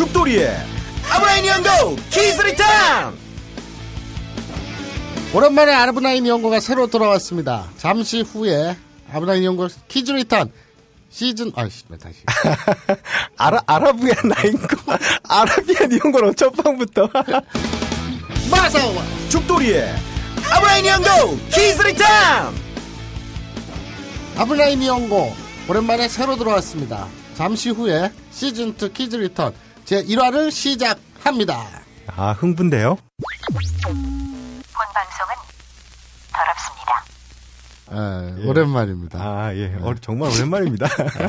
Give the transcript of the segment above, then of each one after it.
죽돌이의 아브라인 연구 키스리탄 오랜만에 아브라인 연구가 새로 돌아왔습니다 잠시 후에 아브라인 연구 키즈리탄 시즌 아씨 다시 아라 아라비아 나인거 아라비아니연고는 첫방부터 마사오 죽돌이의 아브라인 연구 키즈리탄 아브라인 연고 오랜만에 새로 들어왔습니다. 잠시 후에 시즌2 키즈 리턴 제 1화를 시작합니다. 아, 흥분돼요? 본 방송은 더럽습니다. 아, 예. 오랜만입니다. 아, 예. 예. 어, 정말 오랜만입니다. 예.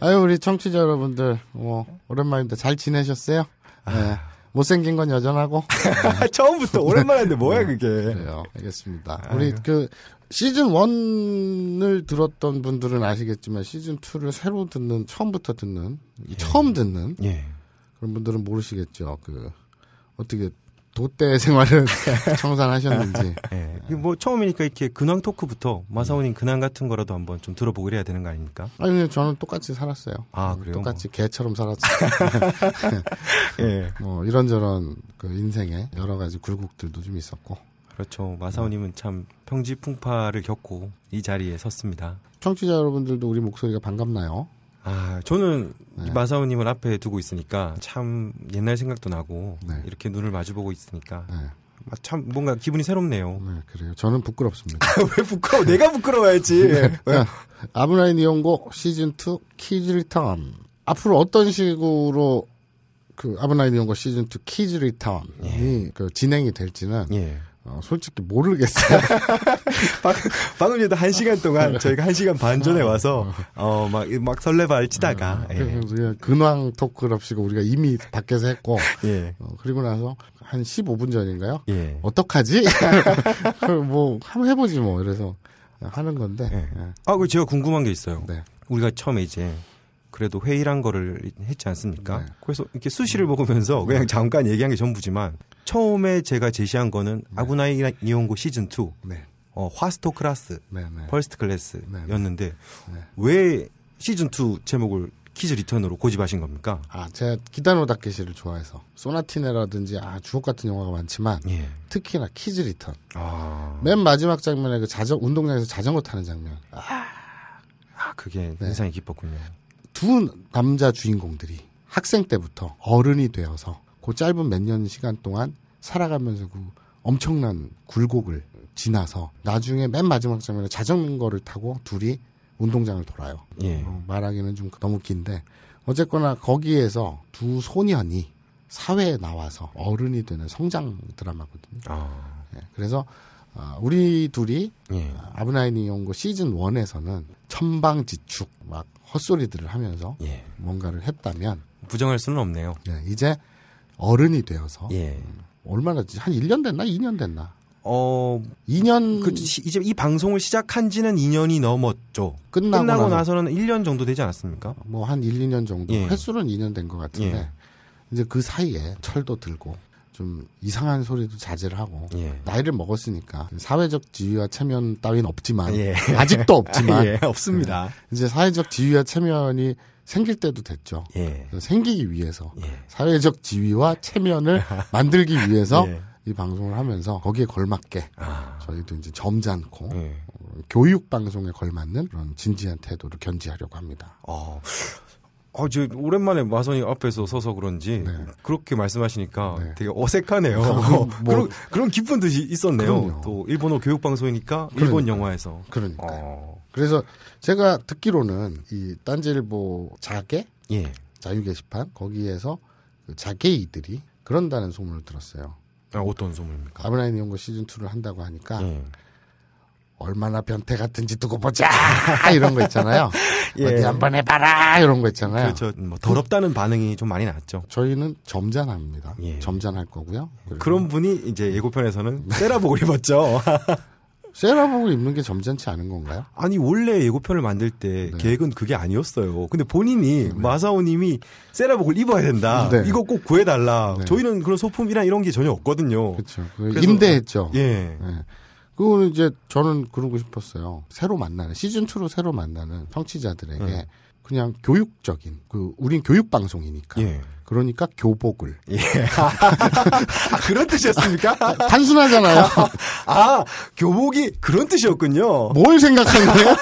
아유, 우리 청취자 여러분들, 뭐, 오랜만입니다. 잘 지내셨어요? 아. 예. 못생긴 건 여전하고. 처음부터 오랜만인데 뭐야, 네. 그게. 그래요. 알겠습니다. 아유. 우리 그, 시즌 1을 들었던 분들은 아시겠지만, 시즌 2를 새로 듣는, 처음부터 듣는, 예. 처음 듣는. 예. 그런 분들은 모르시겠죠. 그 어떻게 도대 생활을 청산하셨는지. 네. 뭐 처음이니까 이렇게 근황 토크부터 마사오님 네. 근황 같은 거라도 한번 좀 들어보고 이래야 되는 거 아닙니까? 아니 저는 똑같이 살았어요. 아 뭐 그래요? 똑같이 뭐. 개처럼 살았죠. 예. 네. 뭐 이런저런 그 인생에 여러 가지 굴곡들도 좀 있었고. 그렇죠. 네. 마사오님은 참 평지풍파를 겪고 이 자리에 섰습니다. 청취자 여러분들도 우리 목소리가 반갑나요? 아, 저는 네. 마사오님을 앞에 두고 있으니까 참 옛날 생각도 나고 네. 이렇게 눈을 마주보고 있으니까 네. 참 뭔가 기분이 새롭네요. 네, 그래요. 저는 부끄럽습니다. 아, 왜 부끄러워? 내가 부끄러워야지. 네. 네. 아브라인 이용곡 시즌 2 키즈리타운 앞으로 어떤 식으로 그 아브라인 이용곡 시즌 2 키즈리타운이 예. 그 진행이 될지는 예. 어, 솔직히 모르겠어요. 방금, 방금 얘도한 시간 동안 저희가 한 시간 반 전에 와서 어막막 설레발 치다가 아, 예. 근황 토크랍시고 우리가 이미 밖에서 했고 예. 어, 그리고 나서 한 15분 전인가요? 예. 어떡하지? 뭐 한번 해보지 뭐그래서 하는 건데. 예. 예. 아, 그 제가 궁금한 게 있어요. 네. 우리가 처음에 이제 그래도 회의란 거를 했지 않습니까? 네. 그래서 이렇게 수시를 먹으면서 그냥 잠깐 얘기한 게 전부지만 처음에 제가 제시한 거는 네. 아구나이 니온고 시즌 2 어, 화스토 클라스 네, 퍼스트 클래스였는데 왜 시즌 2 제목을 키즈 리턴으로 고집하신 겁니까? 아, 제가 기타노 다케시를 좋아해서 소나티네라든지 아 주옥 같은 영화가 많지만 예. 특히나 키즈 리턴. 아. 맨 마지막 장면에 그 자전 운동장에서 자전거 타는 장면. 아, 아 그게 네. 인상이 깊었군요. 두 남자 주인공들이 학생 때부터 어른이 되어서 그 짧은 몇 년 시간 동안 살아가면서 그 엄청난 굴곡을 지나서 나중에 맨 마지막 장면에 자전거를 타고 둘이 운동장을 돌아요. 예. 어, 말하기는 좀 너무 긴데 어쨌거나 거기에서 두 소년이 사회에 나와서 어른이 되는 성장 드라마거든요. 아. 예, 그래서 어, 우리 둘이 예. 아브나이니용고 시즌 원에서는 천방지축 막 헛소리들을 하면서 예. 뭔가를 했다면 부정할 수는 없네요. 네, 이제 어른이 되어서 예. 얼마나 한 1년 됐나 2년 됐나? 어 2년 그, 이제 이 방송을 시작한 지는 2년이 넘었죠. 끝나고, 끝나고 나서는 1년 정도 되지 않았습니까? 뭐한 1, 2년 정도. 예. 횟수는 2년 된 것 같은데 예. 이제 그 사이에 철도 들고 좀 이상한 소리도 자제를 하고 예. 나이를 먹었으니까 사회적 지위와 체면 따윈 없지만 예. 아직도 없지만 예, 없습니다. 음, 이제 사회적 지위와 체면이 생길 때도 됐죠. 예. 생기기 위해서 예. 사회적 지위와 체면을 만들기 위해서 예. 이 방송을 하면서 거기에 걸맞게 아. 저희도 이제 점잖고 예. 어, 교육 방송에 걸맞는 그런 진지한 태도를 견지하려고 합니다. 아. 어. 아, 저 오랜만에 마선이 앞에서 서서 그런지 네. 그렇게 말씀하시니까 네. 되게 어색하네요. 뭐, 그런 그런 기쁜 뜻이 있었네요. 그럼요. 또 일본어 교육 방송이니까 니까 일본 영화에서. 그러니까. 어. 그래서 제가 듣기로는 이 딴지일보 자계 예. 자유 게시판 거기에서 그 자개이들이 그런다는 소문을 들었어요. 아, 어떤 소문입니까? 아브라이 연구 시즌 2를 한다고 하니까 예. 얼마나 변태 같은지 두고 보자 이런 거 있잖아요. 예. 어디 한번 해봐라 이런 거 있잖아요. 그렇죠. 뭐 더럽다는 반응이 좀 많이 나왔죠 저희는 점잖합니다. 예. 점잖할 거고요. 그런 분이 이제 예고편에서는 세라복을 입었죠. 세라복을 입는 게 점잖지 않은 건가요? 아니 원래 예고편을 만들 때 네. 계획은 그게 아니었어요. 근데 본인이 네. 마사오님이 세라복을 입어야 된다. 네. 이거 꼭 구해달라. 네. 저희는 그런 소품이랑 이런 게 전혀 없거든요. 그렇죠. 임대했죠. 예. 네. 그거는 이제 저는 그러고 싶었어요. 새로 만나는 시즌 2로 새로 만나는 청취자들에게 네. 그냥 교육적인 그 우린 교육 방송이니까 예. 그러니까 교복을 예. 아, 그런 뜻이었습니까? 아, 단순하잖아요. 아 교복이 그런 뜻이었군요. 뭘 생각한 거예요?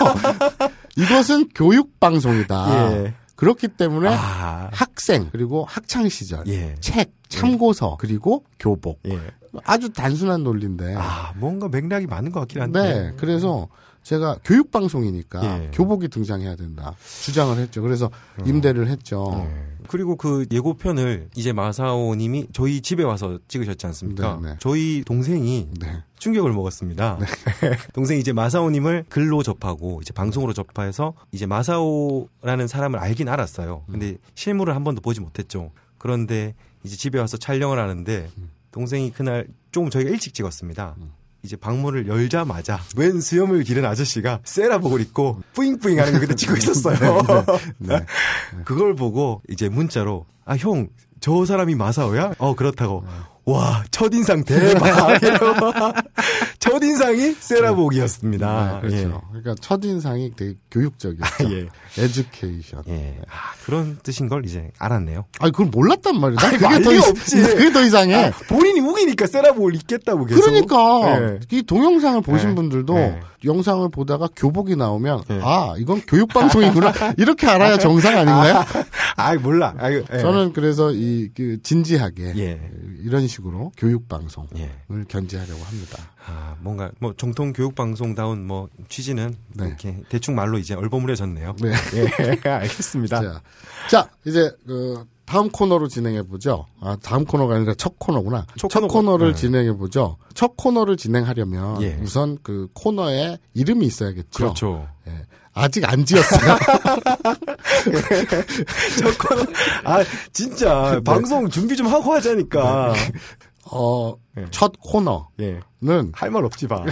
이것은 교육 방송이다. 예. 그렇기 때문에 아. 학생 그리고 학창 시절 예. 책 예. 참고서 그리고 교복 예. 아주 단순한 논리인데 아 뭔가 맥락이 많은 것 같긴 한데 네 그래서 제가 교육 방송이니까 예. 교복이 등장해야 된다 주장을 했죠. 그래서 어. 임대를 했죠. 예. 그리고 그 예고편을 이제 마사오님이 저희 집에 와서 찍으셨지 않습니까? 네네. 네. 저희 동생이 네. 충격을 먹었습니다. 네. 동생이 이제 마사오님을 글로 접하고 이제 방송으로 접해서 이제 마사오라는 사람을 알긴 알았어요. 음. 근데 실물을 한 번도 보지 못했죠. 그런데 이제 집에 와서 촬영을 하는데 음. 동생이 그날 조금 저희가 일찍 찍었습니다. 음. 이제 방문을 열자마자 웬 수염을 기른 아저씨가 세라복을 입고 뿌잉뿌잉 하는 거 그때 찍고 있었어요. 네, 네, 네, 네. 그걸 보고 이제 문자로 아 형 저 사람이 마사오야? 어 그렇다고. 네. 와, 첫인상 대박. 네. 첫인상이 세라복이었습니다. 네, 그렇죠. 예. 그러니까 첫인상이 되게 교육적이었죠. 아, 예. 에듀케이션. 예. 아, 그런 뜻인 걸 이제 알았네요. 아, 그걸 몰랐단 말이야. 아니, 그게 더 이상, 없지. 그게 더 이상해. 아, 본인이 우기니까 세라복을 입겠다고 계속. 그러니까 예. 이 동영상을 보신 예. 분들도 예. 영상을 보다가 교복이 나오면 아, 이건 교육 방송이구나. 이렇게 알아야 정상 아닌가요? 아, 아 몰라. 아, 몰 저는 그래서 이그 진지하게 이런 식으로 식으로 교육 방송을 예. 견제하려고 합니다. 아, 뭔가 뭐 정통 교육 방송다운 뭐 취지는 네. 이렇게 대충 말로 이제 얼버무려졌네요. 네, 예, 알겠습니다. 자, 자 이제 그 다음 코너로 진행해 보죠. 아, 다음 코너가 아니라 첫 코너구나. 첫, 첫 뭐, 코너. 를 네. 진행해 보죠. 첫 코너를 진행하려면 예. 우선 그 코너에 이름이 있어야겠죠. 그렇죠. 예. 아직 안 지었어요. 예. 첫 코너 아 진짜 네. 방송 준비 좀 하고 하자니까. 네. 어첫 예. 코너는 예. 할말 없지 봐.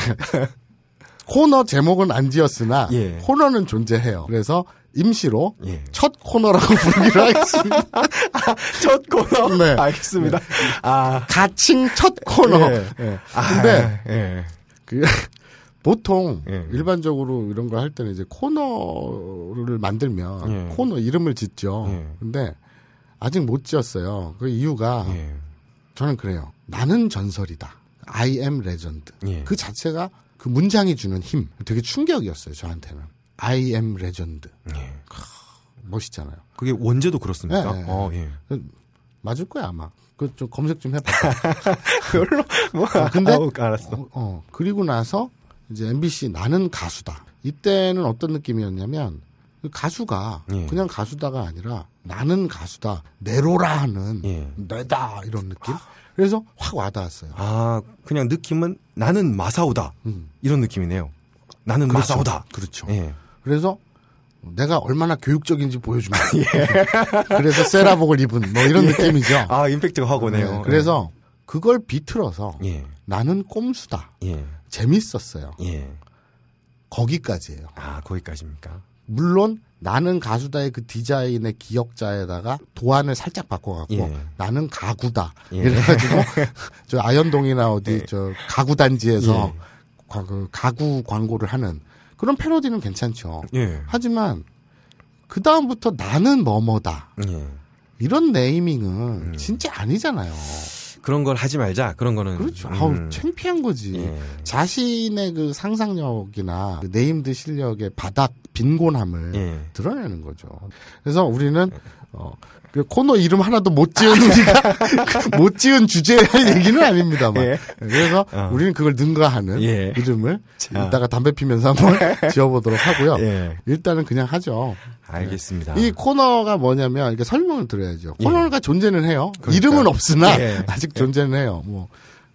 코너 제목은 안 지었으나 예. 코너는 존재해요. 그래서 임시로 예. 첫 코너라고 부르기로 하겠습니다. 아, 첫 코너. 네. 알겠습니다. 네. 아 가칭 첫 코너. 예. 예. 아, 근데 아, 예. 그 보통 예. 일반적으로 이런 걸 할 때는 이제 코너를 만들면 예. 코너 이름을 짓죠. 예. 근데 아직 못 지었어요. 그 이유가 저는 그래요. 나는 전설이다. I am legend. 그 자체가 그 문장이 주는 힘. 되게 충격이었어요 저한테는. I am 레전드. 예. 멋있잖아요. 그게 원제도 그렇습니까? 네, 네. 어, 예. 그 맞을 거야 아마. 그 좀 검색 좀 해봐. 별로 뭐. 아, 아, 어, 근데 아우, 알았어. 어, 어, 그리고 나서 이제 MBC 나는 가수다. 이때는 어떤 느낌이었냐면 그 가수가 예. 그냥 가수다가 아니라 나는 가수다 내로라 하는 예. 내다 이런 느낌. 그래서 확 와닿았어요. 아 그냥 느낌은 나는 마사오다 음. 이런 느낌이네요. 나는 그렇죠. 마사오다. 그렇죠. 예. 그래서 내가 얼마나 교육적인지 보여주면 예. 그래서 세라복을 입은 뭐 이런 예. 느낌이죠. 아 임팩트가 확오네요. 네. 그래서 예. 그걸 비틀어서 예. 나는 꼼수다. 예. 재밌었어요. 예. 거기까지예요. 아 거기까지입니까? 물론 나는 가수다의 그 디자인의 기억자에다가 도안을 살짝 바꿔갖고 나는 가구다 이래가지고 저 아현동이나 어디 저 가구 단지에서 그 가구 광고를 하는 그런 패러디는 괜찮죠. 예. 하지만 그 다음부터 나는 뭐뭐다 예. 이런 네이밍은 음. 진짜 아니잖아요. 그런 걸 하지 말자. 그런 거는 그렇죠. 음. 아우 음. 창피한 거지. 예. 자신의 그 상상력이나 그 네임드 실력의 바닥 빈곤함을 예. 드러내는 거죠. 그래서 우리는 예. 어, 그 코너 이름 하나도 못 지은 우리가 못 지은 주제에 할 얘기는 아닙니다만. 예. 그래서 어. 우리는 그걸 능가하는 예. 이름을 자. 이따가 담배 피면서 한번 지어보도록 하고요. 예. 일단은 그냥 하죠. 알겠습니다. 예. 이 코너가 뭐냐면 이게 설명을 드려야죠. 코너가 존재는 해요. 그러니까. 이름은 없으나 아직 존재는 해요. 뭐.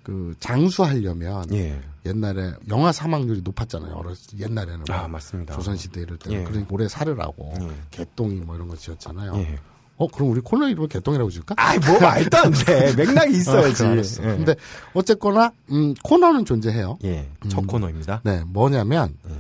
그 장수하려면 예. 옛날에 영아 사망률이 높았잖아요. 어렸을 옛날에는 아 맞습니다. 조선시대 이럴 때는 예. 그러니 오래 살으라고 예. 개똥이 뭐 이런 거 지었잖아요. 예. 어 그럼 우리 코너 이름을 개똥이라고 지을까? 아뭐 말도 안 돼. 맥락이 있어야지. 어 예. 근데 어쨌거나 음, 코너는 존재해요. 예, 음. 첫 코너입니다. 네, 뭐냐면 예.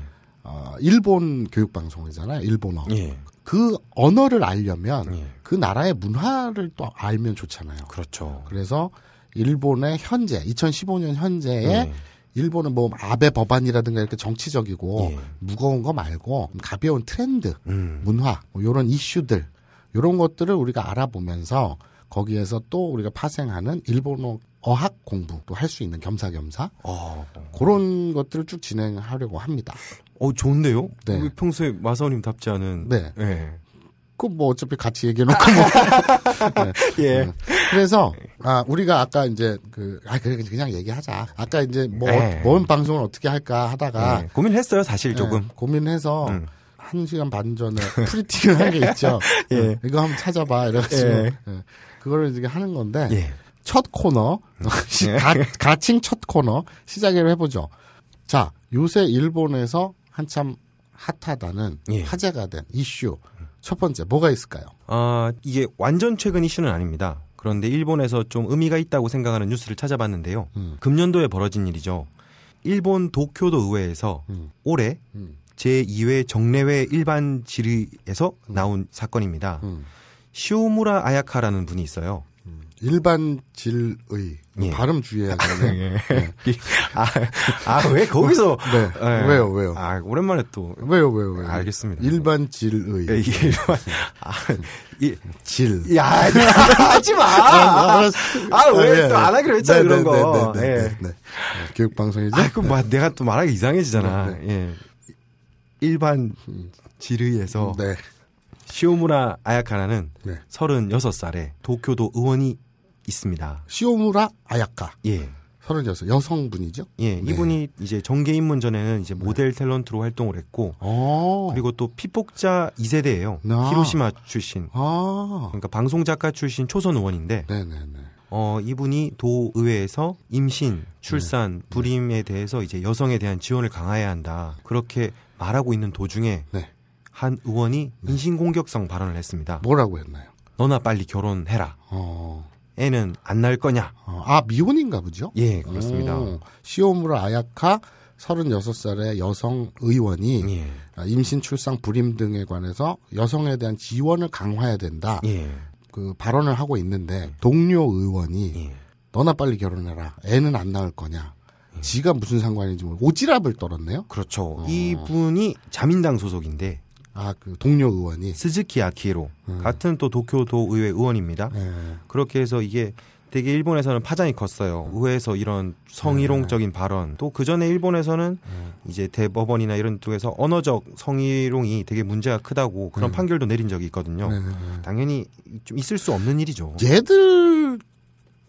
어, 일본 교육 방송이잖아요. 일본어. 예. 그 언어를 알려면 예. 그 나라의 문화를 또 알면 좋잖아요. 그렇죠. 그래서 일본의 현재 2015년 현재의 일본은 뭐 아베 법안이라든가 이렇게 정치적이고 예. 무거운 거 말고 가벼운 트렌드, 음. 문화 뭐 이런 이슈들 이런 것들을 우리가 알아보면서 거기에서 또 우리가 파생하는 일본어 어학 공부또 할 수 있는 겸사겸사 어. 그런 것들을 쭉 진행하려고 합니다. 어 좋은데요? 네. 우리 평소에 마사오님 답지 않은 네. 네. 그뭐 어차피 같이 얘기해놓고 뭐. 예. 네. 예. 그래서 아 우리가 아까 이제 그아 그래 그냥 얘기하자. 아까 이제 뭐뭔 예. 방송을 어떻게 할까 하다가 예. 고민했어요 사실 조금 고민해서. 음. 한 시간 반 전에 프리팅을 한 게 있죠. 예. 음, 이거 한번 찾아봐. 이래가지고. 예. 그거를 이제 하는 건데. 예. 첫 코너. 가, 가칭 첫 코너. 시작을 해보죠. 자, 요새 일본에서 한참 핫하다는 화제가 된 이슈. 첫 번째 뭐가 있을까요? 아 이게 완전 최근 이슈는 아닙니다. 그런데 일본에서 좀 의미가 있다고 생각하는 뉴스를 찾아봤는데요. 음. 금년도에 벌어진 일이죠. 일본 도쿄도 의회에서 음. 올해 음. 제2회 정례회 일반 질의에서 나온 사건입니다. 음. 시오무라 아야카라는 분이 있어요. 일반질의 뭐 예. 발음 주의해야되네요 예. 아, 네. 아, 아 왜 거기서 네. 네. 왜요 왜요? 아 오랜만에 또 왜요 왜요 왜요? 알겠습니다. 일반질의 예, 일반 아, 이, 질. 야 하지 마. 아왜 아, 아, 예. 또안 하기로 했잖아 네, 그런 네, 거. 네, 네, 네, 네. 교육 방송이죠. 아, 그럼 뭐, 내가 또 말하기 이상해지잖아. 예. 일반 질의에서. 네. 시오무라 아야카나는 네. 36살에 도쿄도 의원이 있습니다. 시오무라 아야카. 예. 36 여성분이죠? 예, 네. 이분이 네. 이제 정계 입문 전에는 이제 모델 탤런트로 활동을 했고 오. 아. 그리고 또 피폭자 2세대예요. 아. 히로시마 출신. 아. 그러니까 방송 작가 출신 초선 의원인데 네네네. 어, 이분이 도의회에서 임신, 출산, 네. 불임에 네. 대해서 이제 여성에 대한 지원을 강화해야 한다. 그렇게 말하고 있는 도중에 네. 한 의원이 네. 인신공격성 발언을 했습니다. 뭐라고 했나요? 너나 빨리 결혼해라. 어... 애는 안 낳을 거냐? 어, 아 미혼인가 보죠? 예 그렇습니다. 오, 시오무라 아야카 36살의 여성 의원이 예. 아, 임신 출산 불임 등에 관해서 여성에 대한 지원을 강화해야 된다. 예. 그 발언을 하고 있는데 예. 동료 의원이 예. 너나 빨리 결혼해라. 애는 안 낳을 거냐. 예. 지가 무슨 상관인지 모르고 오지랖을 떨었네요. 그렇죠. 어. 이분이 자민당 소속인데 아, 그 동료 의원이 스즈키 아키로 음. 같은 또 도쿄도 의회 의원입니다. 네. 그렇게 해서 이게 되게 일본에서는 파장이 컸어요. 음. 의회에서 이런 성희롱적인 네. 발언. 또 그 전에 일본에서는 네. 이제 대법원이나 이런 쪽에서 언어적 성희롱이 되게 문제가 크다고 그런 네. 판결도 내린 적이 있거든요. 네, 네, 네. 당연히 좀 있을 수 없는 일이죠. 얘들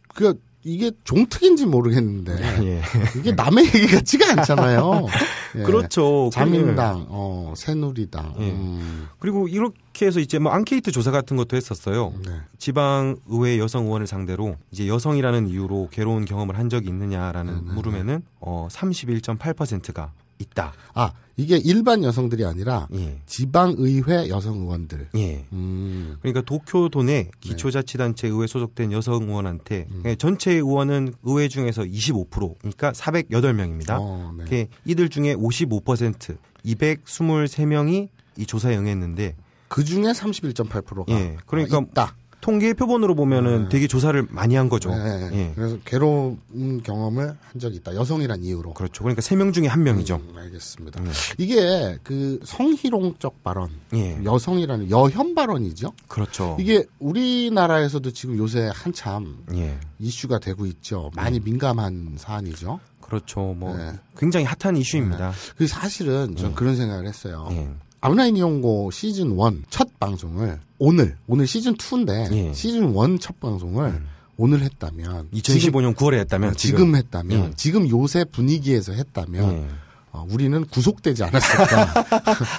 그 그러니까 이게 종특인지 모르겠는데 아, 예. 이게 남의 얘기 같지가 않잖아요. 그렇죠. 예. 그렇죠. 자민당, 어, 새누리당. 예. 음. 그리고 이렇게 해서 이제 뭐 앙케이트 조사 같은 것도 했었어요. 네. 지방 의회 여성 의원을 상대로 이제 여성이라는 이유로 괴로운 경험을 한 적이 있느냐라는 네, 네, 네. 물음에는 어 31.8%가 있다. 아 이게 일반 여성들이 아니라 예. 지방의회 여성 의원들. 예. 음. 그러니까 도쿄도 내 네. 기초자치단체 의회 소속된 여성 의원한테 음. 예, 전체 의원은 의회 중에서 25% 그러니까 408명입니다. 어, 네. 이들 중에 55% 223명이 이 조사에 응했는데 그 중에 31.8%가 예. 그러니까 있다. 통계 표본으로 보면은 네. 되게 조사를 많이 한 거죠. 네, 네. 예. 그래서 괴로운 경험을 한 적이 있다. 여성이란 이유로. 그렇죠. 그러니까 세 명 중에 한 명이죠. 음, 알겠습니다. 네. 이게 그 성희롱적 발언, 예. 여성이라는 여혐 발언이죠. 그렇죠. 이게 우리나라에서도 지금 요새 한참 예. 이슈가 되고 있죠. 많이 네. 민감한 사안이죠. 그렇죠. 뭐 네. 굉장히 핫한 이슈입니다. 그 사실은 저는 전 예. 그런 생각을 했어요. 예. 아브나인 이용고 시즌 1 첫 방송을 오늘 오늘 시즌 2인데 예. 시즌 1 첫 방송을 음. 오늘 했다면 2015년 지금, 9월에 했다면 어, 지금, 지금 했다면 예. 지금 요새 분위기에서 했다면 예. 어, 우리는 구속되지 않았을까.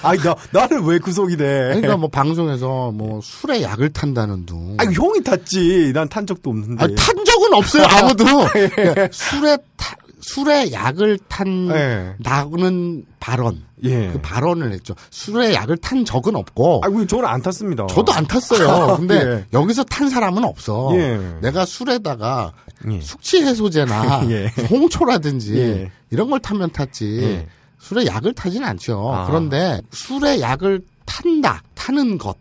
아니, 나, 나는 왜 구속이 돼? 그러니까 뭐 방송에서 뭐 술에 약을 탄다는 둥. 아니, 형이 탔지. 난 탄 적도 없는데. 아니, 탄 적은 없어요, 아무도. 예. 그러니까 술에 타, 술에 약을 탄, 예. 나오는 발언. 예. 그 발언을 했죠. 술에 약을 탄 적은 없고. 아, 왜 저는 안 탔습니다. 저도 안 탔어요. 근데 예. 여기서 탄 사람은 없어. 예. 내가 술에다가 예. 숙취 해소제나 예. 홍초라든지 예. 이런 걸 타면 탔지. 술에 약을 타진 않죠. 아. 그런데 술에 약을 탄다, 타는 것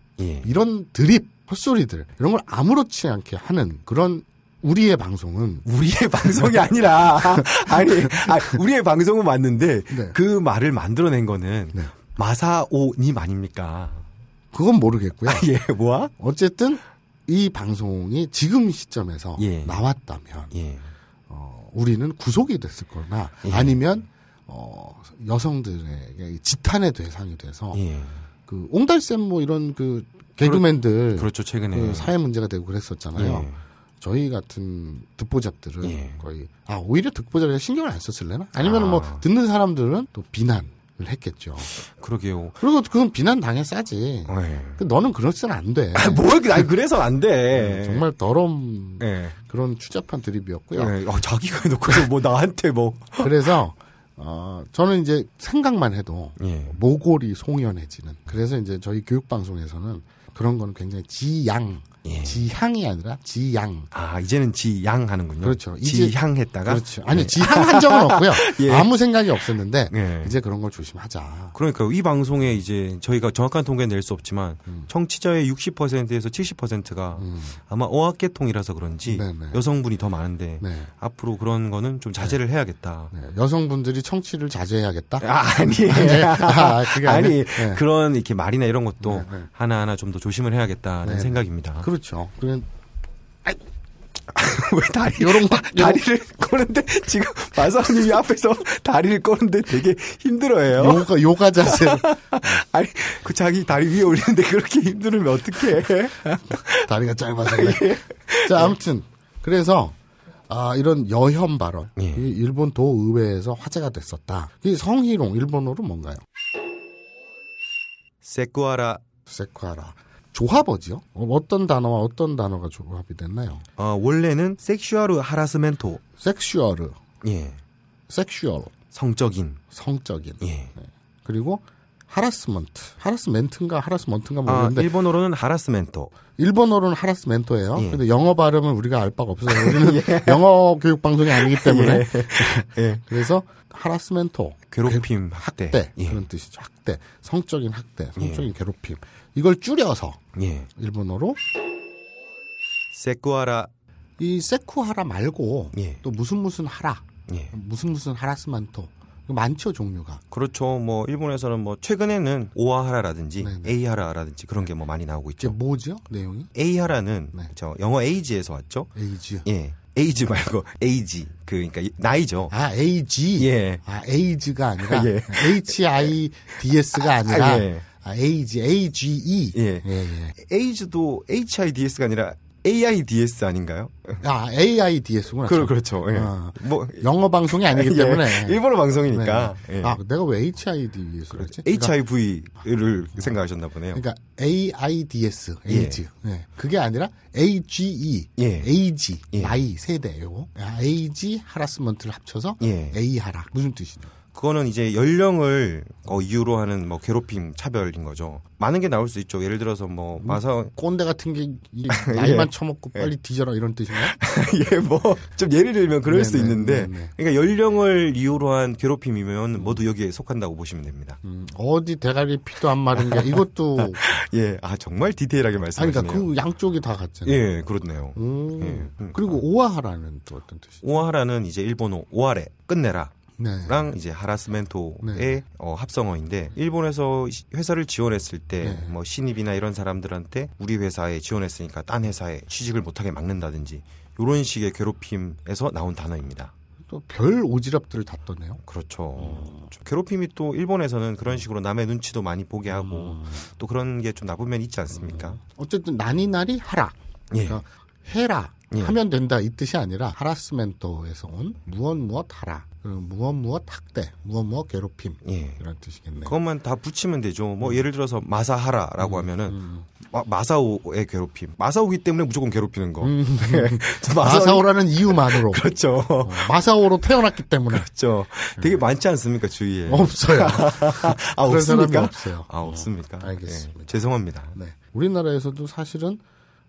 이런 드립 헛소리들 이런 걸 아무렇지 않게 하는 그런 우리의 방송은 우리의 방송이 아니라 아니, 아니, 우리의 방송은 맞는데 네. 그 말을 만들어낸 거는 네. 마사오님 아닙니까? 그건 모르겠고요. 아, 예, 뭐야? 어쨌든 이 방송이 지금 시점에서 예. 나왔다면 예. 어, 우리는 구속이 됐을 거나 예. 아니면 어, 여성들에게 지탄의 대상이 돼서 예. 그 옹달샘 뭐 이런 그 개그맨들 그렇죠 최근에 그 사회 문제가 되고 그랬었잖아요. 예. 저희 같은 듣보잡들은 예. 거의 아 오히려 듣보잡에 신경을 안 썼을래나? 아니면 뭐 아. 뭐 듣는 사람들은 또 비난. 을 했겠죠. 그러게요. 그리고 그건 비난 당해 싸지. 예. 너는 그럴수는 안 돼. 아, 뭘, 그, 그래서 안 돼. 네, 정말 더러운 예. 그런 추잡한 드립이었고요. 어, 자기가 해놓고서 뭐 나한테 뭐. 그래서 어, 저는 이제 생각만 해도 예. 모골이 송연해지는. 그래서 이제 저희 교육방송에서는 그런 거는 굉장히 지양 예. 지향이 아니라 지양. 아 이제는 지양 하는군요. 그렇죠. 지향했다가 그렇죠. 아니 예. 지향 한 적은 없고요. 예. 아무 생각이 없었는데 예. 이제 그런 걸 조심하자. 그러니까 이 방송에 이제 저희가 정확한 통계 는낼 수 없지만 음. 청취자의 60%에서 70%가 음. 아마 어학계통이라서 그런지 네네. 네. 여성분이 더 많은데 네. 앞으로 그런 거는 좀 네. 자제를 네. 해야겠다. 네. 여성분들이 청취를 자제해야겠다. 아, 아 아니에요. 아, 니아 아니 그런 이렇게 말이나 이런 것도 네, 하나하나 좀 더 조심을 해야겠다는 생각입니다. 그렇죠. 그냥 왜 다리 요런 거 다리를 꺼는데 지금 마사오님이 앞에서 다리를 꺼는데 되게 힘들어해요. 요가 요가 자세. 아니 그 자기 다리 위에 올리는데 그렇게 힘들면 으어떡 해? 다리가 짧아서 그래. 예. 자 아무튼 그래서 아 이런 여혐 발언 예. 일본 도의회에서 화제가 됐었다. 이 성희롱 일본어로 뭔가요? 세쿠아라. 세쿠아라. 조합어지요? 어, 어떤 단어와 어떤 단어가 조합이 됐나요? 아, 원래는 섹슈얼 하라스멘토. 섹슈얼. 예. 섹슈얼. 성적인. 성적인. 예. 네. 그리고 하라스먼트. 하라스멘트인가 하라스먼트인가 모르는데 아, 일본어로는 하라스멘토. 일본어로는 하라스멘토예요. 예. 근데 영어 발음은 우리가 알 바가 없어요 우리는 예. 영어 교육 방송이 아니기 때문에 예. 예. 그래서 하라스멘토 괴롭힘 학대, 학대. 예. 그런 뜻이죠. 학대 성적인 학대 예. 성적인 괴롭힘 이걸 줄여서 예. 일본어로 세쿠하라. 이 세쿠하라 말고 예. 또 무슨 무슨 하라. 예. 무슨 무슨 하라스만토. 많죠 종류가. 그렇죠. 뭐 일본에서는 뭐 최근에는 오아하라라든지 네, 네. 에이하라라든지 그런 게 뭐 많이 나오고 있죠. 뭐죠 내용이? 에이하라는 네. 저 영어 에이지에서 왔죠. 에이지 예. 에이지 말고 에이지 그 그러니까 나이죠. 아 에이지. 예. 아에이지가 아니라 예. H I D S가 아니라. 아, 예. 아, 에이지, AGE. 예. 예, 예. 에이즈도 HIDS가 아니라 AIDS 아닌가요? 아, AIDS구나. 그, 그렇죠. 예. 아, 뭐 영어 방송이 아니기 예, 때문에 예, 일본어 방송이니까. 네. 예. 아, 내가 왜 HIDS 그랬지? HIV를 그러니까, 생각하셨나 보네요. 그러니까 AIDS, 에 i d s 예. 네. 그게 아니라 AGE, 예. AG, 예. 나이 세대 요거. AG 하라스먼트를 합쳐서 A 하라. 무슨 뜻이죠? 그거는 이제 연령을 어, 이유로 하는 뭐 괴롭힘, 차별인 거죠. 많은 게 나올 수 있죠. 예를 들어서 뭐 음, 마사 꼰대 같은 게 이, 예. 나이만 예. 처먹고 빨리 예. 뒤져라 이런 뜻인가? 예, 뭐 좀 예를 들면 그럴 네네, 수 네, 있는데 네네. 네. 그러니까 연령을 이유로 한 괴롭힘이면 모두 여기에 속한다고 보시면 됩니다. 음, 어디 대가리 피도 안 마른 게 이것도 예, 아 정말 디테일하게 말씀하시네요. 그러니까 그 양쪽이 다 같잖아요. 예, 그렇네요. 음. 예, 그러니까. 그리고 아. 오아하라는 또 어떤 뜻이죠? 오아하라는 이제 일본어 오아래 끝내라. 네. 이제 하라스멘토의 네. 어, 합성어인데 일본에서 회사를 지원했을 때뭐 네. 신입이나 이런 사람들한테 우리 회사에 지원했으니까 딴 회사에 취직을 못하게 막는다든지 이런 식의 괴롭힘에서 나온 단어입니다. 또 별 오지랖들을 다 떠네요. 그렇죠. 음. 괴롭힘이 또 일본에서는 그런 식으로 남의 눈치도 많이 보게 하고 음. 또 그런 게 좀 나쁜 면 있지 않습니까? 음. 어쨌든 난이 날이 하라. 예. 그러니까 예. 해라. 예. 하면 된다 이 뜻이 아니라 하라스멘토에서 온 무언 무엇 하라. 어, 무엇 무엇 학대, 무엇 무엇 괴롭힘 예. 이런 뜻이겠네요. 그것만 다 붙이면 되죠. 뭐 음. 예를 들어서 마사하라라고 음, 하면은 음. 마, 사오의 괴롭힘. 마사오기 때문에 무조건 괴롭히는 거. 음. 네. 마사오... 라는 이유만으로. 그렇죠. 어, 마사오로 태어났기 때문에. 그렇죠. 되게 네. 많지 않습니까 주위에? 없어요. 아 없습니까? 없어요. 아 없습니까? 어, 알겠습니다. 예, 죄송합니다. 네. 우리나라에서도 사실은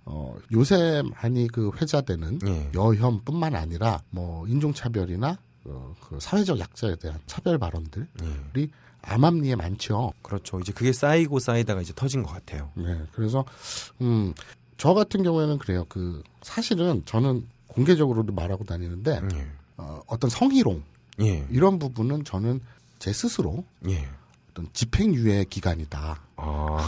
어, 요새 많이 그 회자되는 예. 여혐뿐만 아니라 뭐 인종차별이나 어, 그 사회적 약자에 대한 차별 발언들이 네. 암암리에 많죠. 그렇죠. 이제 그게 쌓이고 쌓이다가 이제 터진 것 같아요. 네. 그래서 음, 저 같은 경우에는 그래요. 그 사실은 저는 공개적으로도 말하고 다니는데 네. 어, 어떤 성희롱 예. 이런 부분은 저는 제 스스로 예. 어떤 집행유예 기간이다. 아.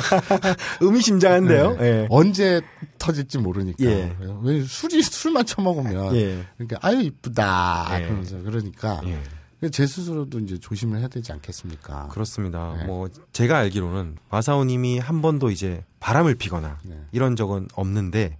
의미심장한데요. 네. 예. 언제 터질지 모르니까. 예. 왜 술이 술만 처먹으면 예. 그러니까 아유 이쁘다 예. 그러면서 그러니까 예. 그 제 스스로도 이제 조심을 해야 되지 않겠습니까? 그렇습니다. 네. 뭐 제가 알기로는 마사오님이 한 번도 이제 바람을 피거나 네. 이런 적은 없는데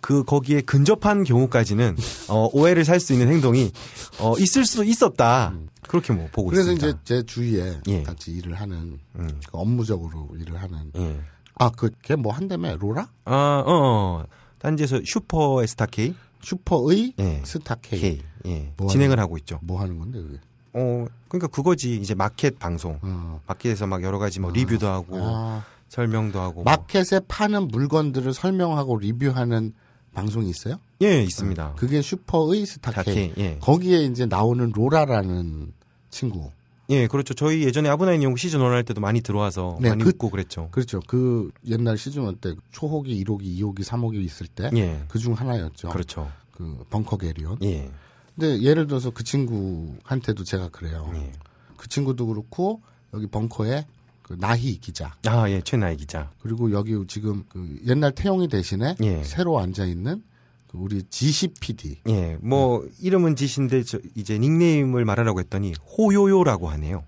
그 거기에 근접한 경우까지는 어, 오해를 살 수 있는 행동이 어, 있을 수도 있었다. 그렇게 뭐 보고 그래서 있습니다. 그래서 이제 제 주위에 예. 같이 일을 하는 음. 그 업무적으로 일을 하는 예. 아그걔뭐 한다며 로라? 아 어, 어. 단지에서 슈퍼 에스타케이 슈퍼의 예. 스타케이 예. 뭐 진행을 하는, 하고 있죠. 뭐 하는 건데 그게? 어 그러니까 그거지 이제 마켓 방송 어. 마켓에서 막 여러 가지 뭐 아. 리뷰도 하고 아. 설명도 하고 뭐. 마켓에 뭐. 파는 물건들을 설명하고 리뷰하는 방송이 있어요? 예, 있습니다. 음. 그게 슈퍼의 스타케. 예. 거기에 이제 나오는 로라라는 친구. 예, 그렇죠. 저희 예전에 아브나인 용 시즌 1할 때도 많이 들어와서 네, 많이 그, 웃고 그랬죠. 그렇죠. 그 옛날 시즌 1때 초호기, 1호기, 2호기, 3호기 있을 때 예. 그 중 하나였죠. 그렇죠. 그 벙커 게리온. 예. 근데 예를 들어서 그 친구한테도 제가 그래요. 예. 그 친구도 그렇고 여기 벙커에 그 나희 기자. 아, 예, 최나희 기자. 그리고 여기 지금 그 옛날 태용이 대신에 예. 새로 앉아 있는 그 우리 지시 PD. 예, 뭐 네. 이름은 지신데 저 이제 닉네임을 말하라고 했더니 호요요라고 하네요.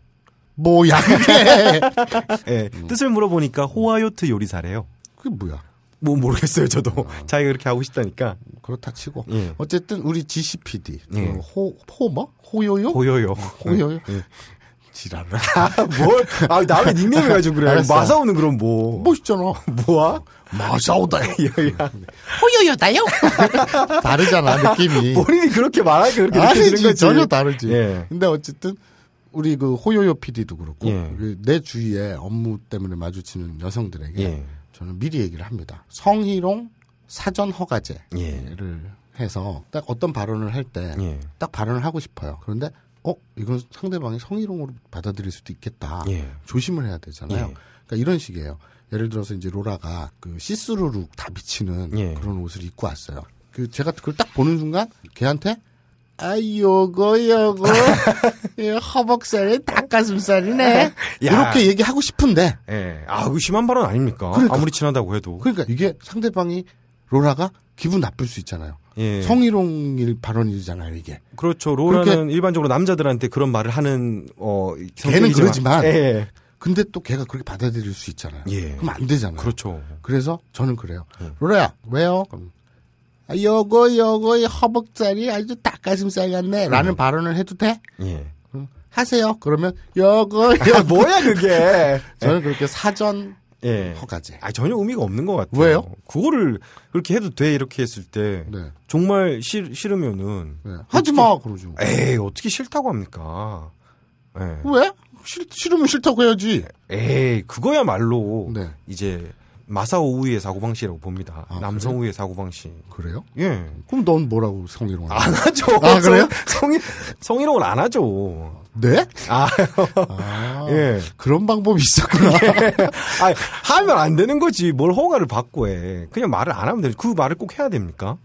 뭐야? 예, 음. 뜻을 물어보니까 호아요트 요리사래요. 그게 뭐야? 뭐 모르겠어요 저도 아. 자기가 그렇게 하고 싶다니까 그렇다 치고 예. 어쨌든 우리 GCPD 예. 그 호 호머 뭐? 호요요 호요요 호요요 예. 지랄을. 아, 뭘? 아, 남의 닉네임 가지고 그래. 알았어. 마사오는 그럼 뭐? 멋있잖아. 뭐야? 마사오다요. 예, 예. 호요요다요? 다르잖아, 느낌이. 본인이 그렇게 말하니까 그렇게 느끼는 거지. 전혀 다르지. 예. 근데 어쨌든, 우리 그 호요요 PD도 그렇고, 예. 그 내 주위에 업무 때문에 마주치는 여성들에게 예. 저는 미리 얘기를 합니다. 성희롱 사전 허가제를 예. 해서 딱 어떤 발언을 할 때 딱 발언을 하고 싶어요. 그런데 어 이건 상대방이 성희롱으로 받아들일 수도 있겠다. 예. 조심을 해야 되잖아요. 예. 그러니까 이런 식이에요. 예를 들어서 이제 로라가 그 시스루 룩다 비치는 예. 그런 옷을 입고 왔어요. 그 제가 그걸 딱 보는 순간 걔한테 아 요거 요거 예, 허벅살이 닭가슴살이네 이렇게 얘기하고 싶은데 예. 아 의심한 발언 아닙니까? 그러니까. 아무리 친하다고 해도 그러니까 이게 상대방이 로라가 기분 나쁠 수 있잖아요. 예. 성희롱일 발언이잖아요 이게. 그렇죠. 로라는 일반적으로 남자들한테 그런 말을 하는 어 걔는 그러지만. 예. 근데 또 걔가 그렇게 받아들일 수 있잖아요. 예. 그럼 안 되잖아요. 그렇죠. 그래서 저는 그래요. 예. 로라야 왜요? 그럼 아, 요거요거의 허벅자리 아주 닭가슴살 같네라는 음. 발언을 해도 돼? 예. 어, 하세요. 그러면 요거여 아, 뭐야 그게? 저는 그렇게 사전 예. 허가제. 아 전혀 의미가 없는 것 같아요. 왜요? 그거를 그렇게 해도 돼 이렇게 했을 때 네. 정말 싫, 싫으면은 네. 하지 마 그러죠. 에이 어떻게 싫다고 합니까? 예. 왜? 싫, 싫으면 싫다고 해야지. 에이 그거야말로 네. 이제 마사오우의 사고방식이라고 봅니다. 아, 남성우의 사고방식. 그래요? 예. 그럼 넌 뭐라고 성희롱 을안 하죠? 아, 그래요? 성희, 성희롱을 안 하죠. 네? 아, 아 예. 그런 방법이 있었구나. 예. 아 하면 안 되는 거지. 뭘 허가를 받고 해. 그냥 말을 안 하면 되지. 그 말을 꼭 해야 됩니까?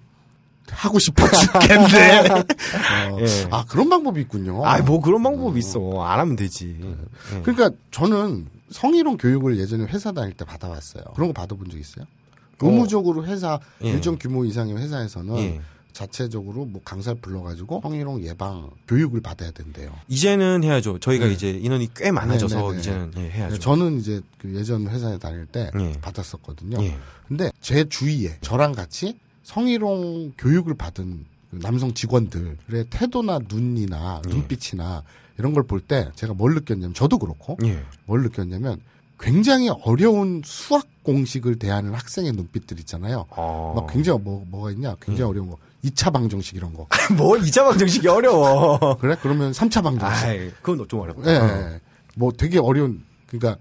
하고 싶어 죽겠네. 어, 예. 예. 아, 그런 방법이 있군요. 아, 뭐 그런 방법이 어. 있어. 안 하면 되지. 예. 그러니까 저는 성희롱 교육을 예전에 회사 다닐 때 받아왔어요. 그런 거 받아본 적 있어요? 어. 의무적으로 회사 예. 일정 규모 이상의 회사에서는 예. 자체적으로 뭐 강사를 불러가지고 성희롱 예방 교육을 받아야 된대요. 이제는 해야죠. 저희가 네. 이제 인원이 꽤 많아져서 네네네. 네, 네. 이제는 예, 해야죠. 저는 이제 그 예전 회사에 다닐 때 예. 받았었거든요. 예. 근데 제 주위에 저랑 같이 성희롱 교육을 받은 그 남성 직원들의 태도나 눈이나 예. 눈빛이나 이런 걸 볼 때 제가 뭘 느꼈냐면 저도 그렇고 예. 뭘 느꼈냐면 굉장히 어려운 수학 공식을 대하는 학생의 눈빛들 있잖아요. 어... 막 굉장히 뭐 뭐가 있냐? 굉장히 음. 어려운 거. 2차 방정식 이런 거. 뭘 2차 방정식이 어려워. 그래? 그러면 3차 방정식. 아, 그건 좀 어렵고. 예. 네, 어. 예. 뭐 되게 어려운 그러니까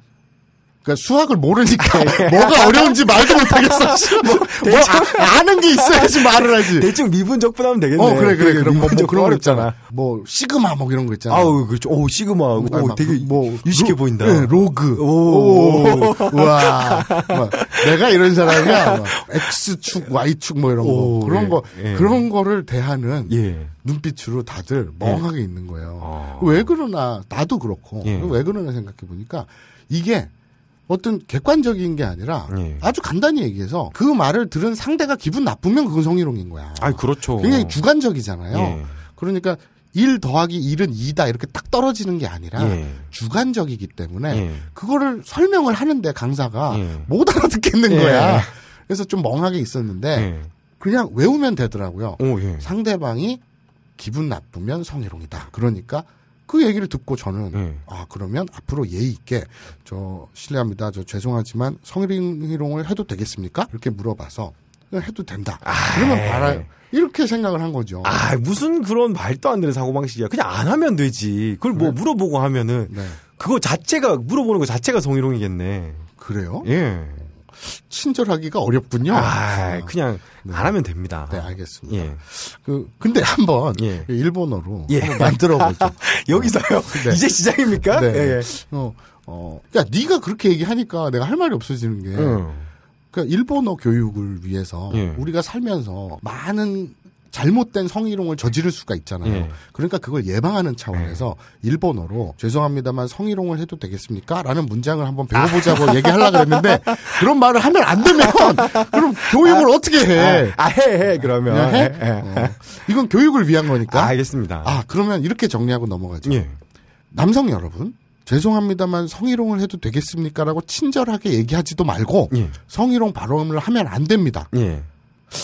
그러니까 수학을 모르니까 아, 네. 뭐가 어려운지 말도 못하겠어. 뭐, 뭐, 뭐 아, 아는 게 있어야지 말을 하지. 대충 미분 적분하면 되겠네. 어 그래 그래 그럼 뭐, 뭐 그런 거 있잖아. 뭐 시그마 뭐 이런 거 있잖아. 아우 그렇죠. 오 시그마. 오, 아니, 되게 그 뭐 유식해 로, 보인다. 네, 로그. 오. 오. 와. 내가 이런 사람이야. X 축, Y 축뭐 이런 거 오, 그런 예, 거 예. 그런 거를 대하는 예. 눈빛으로 다들 예. 멍하게 있는 거예요. 아. 왜 그러나 나도 그렇고 예. 왜 그러나 생각해 보니까 이게 어떤 객관적인 게 아니라 예. 아주 간단히 얘기해서 그 말을 들은 상대가 기분 나쁘면 그건 성희롱인 거야. 아, 그렇죠. 굉장히 주관적이잖아요. 예. 그러니까 1 더하기 1은 2다 이렇게 딱 떨어지는 게 아니라 예. 주관적이기 때문에 예. 그거를 설명을 하는데 강사가 예. 못 알아듣겠는 예. 거야. 그래서 좀 멍하게 있었는데 그냥 외우면 되더라고요. 오, 상대방이 기분 나쁘면 성희롱이다. 그러니까 그 얘기를 듣고 저는 네. 아 그러면 앞으로 예의 있게 저 실례합니다. 저 죄송하지만 성희롱을 해도 되겠습니까? 이렇게 물어봐서 해도 된다. 아, 그러면 말아 예. 이렇게 생각을 한 거죠. 아, 무슨 그런 말도 안 되는 사고방식이야. 그냥 안 하면 되지. 그걸 뭐 네. 물어보고 하면은. 네. 그거 자체가, 물어보는 거 자체가 성희롱이겠네. 그래요? 예. 친절하기가 어렵군요. 아, 그냥 네. 안 하면 됩니다. 네, 알겠습니다. 예. 그 근데 한번 예. 그 일본어로 예. 한번 만들어 보죠. 여기서요. 어, 네. 이제 시작입니까? 네. 예, 예. 어, 어, 야, 네가 그렇게 얘기하니까 내가 할 말이 없어지는 게. 음. 그까 그러니까 일본어 교육을 위해서 예. 우리가 살면서 많은 잘못된 성희롱을 저지를 수가 있잖아요. 예. 그러니까 그걸 예방하는 차원에서 예. 일본어로 죄송합니다만 성희롱을 해도 되겠습니까? 라는 문장을 한번 배워보자고 아. 얘기하려고 했는데 그런 말을 하면 안 되면 그럼 교육을 아. 어떻게 해? 아, 아 해, 해, 그러면. 해? 해. 예, 예. 어. 이건 교육을 위한 거니까. 아, 알겠습니다. 아, 그러면 이렇게 정리하고 넘어가죠. 예. 남성 여러분, 죄송합니다만 성희롱을 해도 되겠습니까라고 친절하게 얘기하지도 말고 예. 성희롱 발언을 하면 안 됩니다. 예.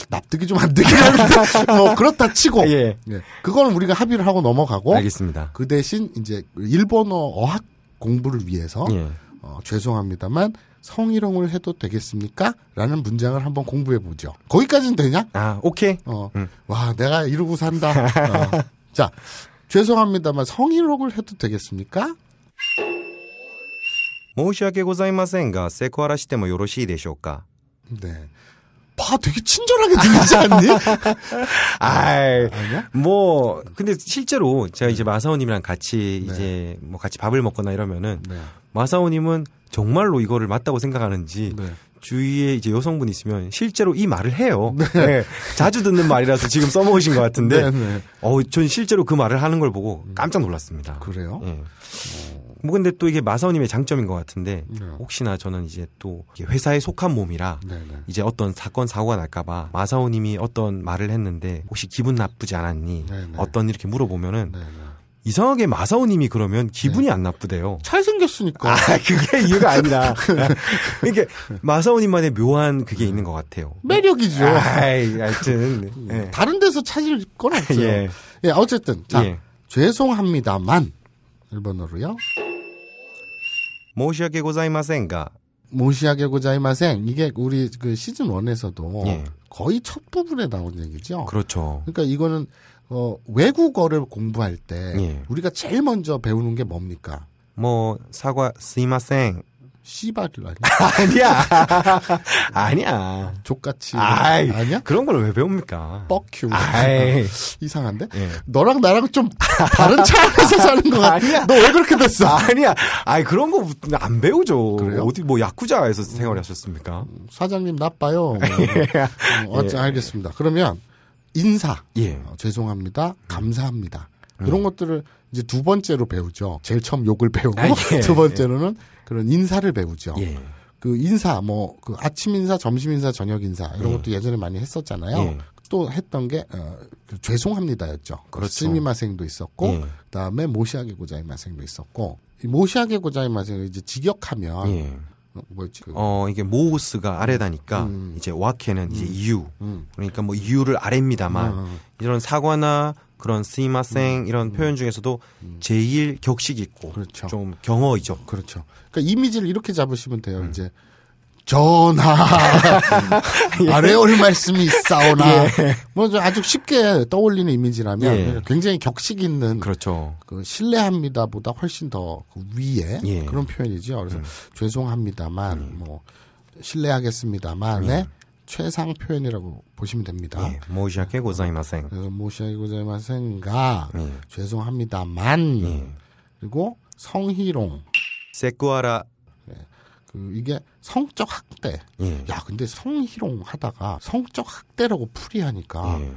납득이 좀 안 되긴 하는데 뭐 그렇다 치고 예. 예. 그거는 우리가 합의를 하고 넘어가고 알겠습니다. 그 대신 이제 일본어 어학 공부를 위해서 예. 어, 죄송합니다만 성희롱을 해도 되겠습니까? 라는 문장을 한번 공부해 보죠. 거기까지는 되냐? 아, 오케이. 어, 응. 음. 와, 내가 이러고 산다. 어. 자, 죄송합니다만 성희롱을 해도 되겠습니까? 申し訳ございませんが、セクハラしてもよろしいでしょうか？ 네. 봐 되게 친절하게 들리지 않니? 아이, 뭐, 근데 실제로 제가 이제 음. 마사오님이랑 같이 네. 이제 뭐 같이 밥을 먹거나 이러면은 네. 마사오님은 정말로 이거를 맞다고 생각하는지 네. 주위에 이제 여성분이 있으면 실제로 이 말을 해요. 네. 네. 자주 듣는 말이라서 지금 써먹으신 것 같은데, 네, 네. 어, 전 실제로 그 말을 하는 걸 보고 음. 깜짝 놀랐습니다. 그래요? 네. 뭐 근데 또 이게 마사오님의 장점인 것 같은데 네. 혹시나 저는 이제 또 회사에 속한 몸이라 네, 네. 이제 어떤 사건 사고가 날까봐 마사오님이 어떤 말을 했는데 혹시 기분 나쁘지 않았니? 네, 네. 어떤 이렇게 물어보면은. 네, 이상하게 마사오님이 그러면 기분이 네. 안 나쁘대요. 잘생겼으니까. 아, 그게 이유가 아니라. 이게 마사오님만의 묘한 그게 있는 것 같아요. 매력이죠. 아, 아이, 하여튼. 네. 다른 데서 찾을 건 없어요. 예. 예 어쨌든. 자, 예. 죄송합니다만. 일본어로요. 모시아게 고자이마센가 모시아게 고자이마센 이게 우리 그 시즌 원에서도 예. 거의 첫 부분에 나온 얘기죠. 그렇죠. 그러니까 이거는 어 외국어를 공부할 때 예. 우리가 제일 먼저 배우는 게 뭡니까? 뭐 사과 스이마생 씨발을 아니야? 아니야. 아니야. 족같이. 아이, 아니야? 그런 걸 왜 배웁니까? 뻑큐. 이상한데? 예. 너랑 나랑 좀 다른 차원에서 사는 거 같아. 아니야. 너 왜 그렇게 됐어? 아니야. 아니 그런 거 안 배우죠. 그래요? 어디 뭐 야쿠자에서 생활하셨습니까? 음, 사장님 나빠요. 예. 음, 어, 예. 알겠습니다. 그러면 인사. 예. 어, 죄송합니다. 감사합니다. 예. 그런 것들을 이제 두 번째로 배우죠. 제일 처음 욕을 배우고 아, 예, 두 번째로는 그런 인사를 배우죠. 예. 그 인사 뭐 그 아침 인사, 점심 인사, 저녁 인사 이런 예. 것도 예전에 많이 했었잖아요. 또 했던 게 어, 그 죄송합니다였죠. 그 그렇죠. 스미마생도 있었고 예. 그다음에 모시아게 고자인마생도 있었고 이 모시아게 고자인마생을 이제 직역하면 예. 어, 뭐였지? 그 어 이게 모우스가 아래다니까 음. 이제 와케는 음. 이제 이유 음. 그러니까 뭐 이유를 아래입니다만 음. 이런 사과나 그런 스이마생 음, 이런 음, 표현 중에서도 음, 제일 격식 있고 그렇죠. 좀 경어이죠. 그렇죠. 그러니까 이미지를 이렇게 잡으시면 돼요. 이제 전하 예. 아래 올 말씀이 있사오나 예. 뭐 아주 쉽게 떠올리는 이미지라면 예. 굉장히 격식 있는 그렇죠 그 신뢰합니다보다 훨씬 더그 위에 예. 그런 표현이죠 그래서 음. 죄송합니다만 음. 뭐 신뢰하겠습니다만의 음. 최상 표현이라고 보시면 됩니다. 예, 모시아케 고자이마생. 그래서 모시아케 고자이마생가 예. 죄송합니다만 예. 그리고 성희롱 세쿠아라 예. 그 이게 성적 학대. 예. 야 근데 성희롱 하다가 성적 학대라고 풀이하니까 예.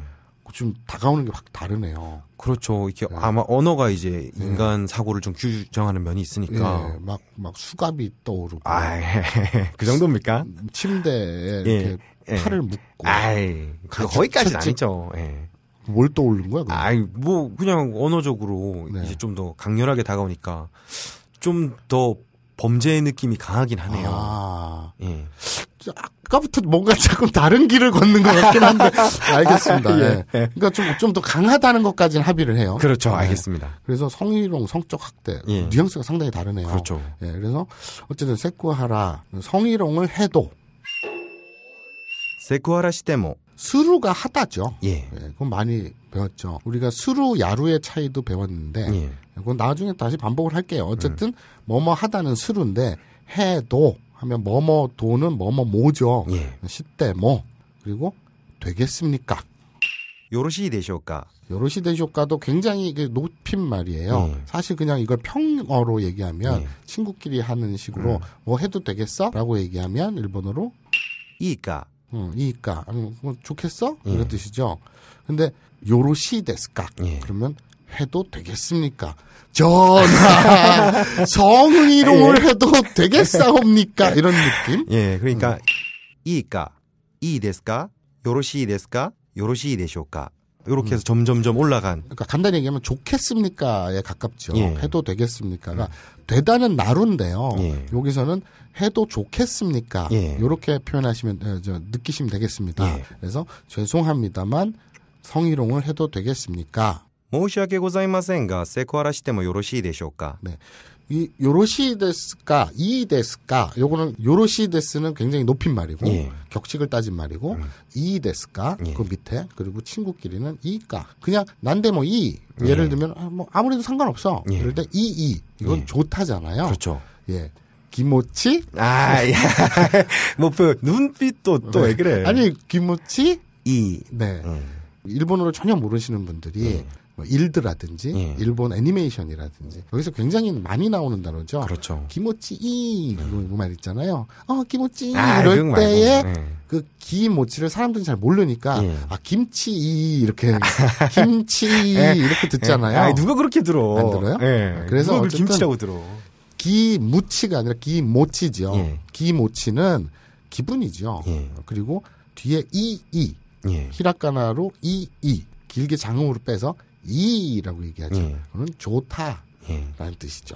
좀 다가오는 게확 다르네요. 그렇죠. 이렇게 네. 아마 언어가 이제 인간 사고를 좀 규정하는 면이 있으니까 네. 막, 막 수갑이 떠오르고. 아, 그 정도입니까? 침대에 이렇게 예. 팔을 묶고. 아이, 거기까지는 아니죠. 예. 뭘 떠올린 거야? 그럼? 아니뭐 그냥 언어적으로 네. 이제 좀 더 강렬하게 다가오니까 좀 더 범죄의 느낌이 강하긴 하네요. 아. 예. 아까부터 뭔가 조금 다른 길을 걷는 것 같긴 한데 알겠습니다. 아, 예. 예. 그러니까 좀 좀 더 강하다는 것까지는 합의를 해요. 그렇죠. 네. 알겠습니다. 그래서 성희롱, 성적 학대 예. 뉘앙스가 상당히 다르네요. 그렇죠. 예. 그래서 어쨌든 세쿠하라 성희롱을 해도 세쿠하라 시대모 수루가 하다죠. 예. 예. 그건 많이 배웠죠. 우리가 수루 야루의 차이도 배웠는데 예. 그건 나중에 다시 반복을 할게요. 어쨌든 음. 뭐뭐 하다는 수루인데 해도 하면 뭐뭐 도는 뭐뭐 모죠. 예. 시대모 뭐. 그리고 되겠습니까? 요로시 되쇼까? 요로시 되쇼까도 굉장히 높임 말이에요. 예. 사실 그냥 이걸 평어로 얘기하면 예. 친구끼리 하는 식으로 음. 뭐 해도 되겠어? 라고 얘기하면 일본어로 이까 음, 어, 이까 음, 아, 뭐 좋겠어? 예. 이런 뜻이죠. 근데 요로시 데스까? 예. 그러면 해도 되겠습니까? 전하 성의로 예. 해도 되겠사옵니까? 예. 이런 느낌. 예, 그러니까 음. 이까 이 데스까 요로시 데스까 요로시 데쇼까 요렇게 해서 음. 점점점 올라간. 그러니까 간단히 얘기하면 좋겠습니까에 가깝죠. 예. 해도 되겠습니까가 그 되다는 나루인데요. 예. 여기서는 해도 좋겠습니까? 이렇게 예. 표현하시면 어, 저, 느끼시면 되겠습니다. 예. 그래서 죄송합니다만 성희롱을 해도 되겠습니까? 申し訳ございませんが、セクハラしてもよろしいでしょうか。ね。이 요로시 데스까 이 데스까 요거는 요로시 데스는 굉장히 높인 말이고 예. 격식을 따진 말이고 음. 이 데스까 예. 그 밑에 그리고 친구끼리는 이까 그냥 난데 뭐이 예를 예. 들면 아, 뭐 아무래도 상관없어 예. 이럴 때 이이 이건 예. 좋다잖아요. 그렇죠. 예. 김모치? 아, 야. 목표 뭐, 그 눈빛도 또왜 네. 그래? 아니 김모치 이. 네. 음. 일본어를 전혀 모르시는 분들이 음. 뭐 일드라든지 예. 일본 애니메이션이라든지 여기서 굉장히 많이 나오는 단어죠. 그렇죠. 기모찌이 그말 음. 뭐 있잖아요. 어 기모찌 아, 이럴 때에 네. 그 기모찌를 사람들이 잘 모르니까 예. 아 김치이 이렇게 김치 예. 이렇게 듣잖아요. 아, 누가 그렇게 들어? 안 들어요? 예. 아, 그래서 어쨌 김치라고 들어. 기무치가 아니라 기모찌죠 예. 기모찌는 기분이죠. 그리고 뒤에 이이 히라가나로 이이 길게 장음으로 빼서 이라고 얘기하죠. 예. 그건 좋다라는 예. 뜻이죠.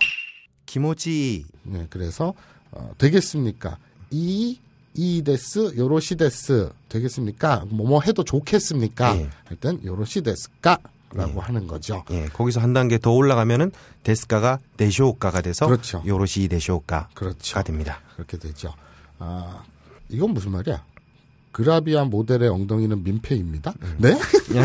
김오지. 네, 그래서 어, 되겠습니까? 이 이데스 요로시데스 되겠습니까? 뭐뭐 뭐 해도 좋겠습니까? 예. 할땐 요로시데스까라고 예. 하는 거죠. 예. 거기서 한 단계 더 올라가면은 데스카가 데쇼오가 돼서 그렇죠. 요로시 데쇼오가 그렇죠. 됩니다. 그렇게 되죠. 아 이건 무슨 말이야? 그라비아 모델의 엉덩이는 민폐입니다. 음. 네?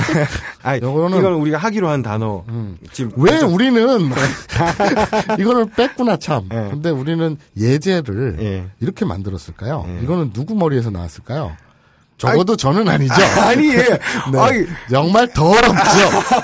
아니, 이거는 이건 우리가 하기로 한 단어. 음. 지금 왜 가장... 우리는 이거를 뺐구나 참. 예. 근데 우리는 예제를 예. 이렇게 만들었을까요? 예. 이거는 누구 머리에서 나왔을까요? 적어도 아니, 저는 아니죠. 아니, 예. 네, 아니, 정말 더럽죠.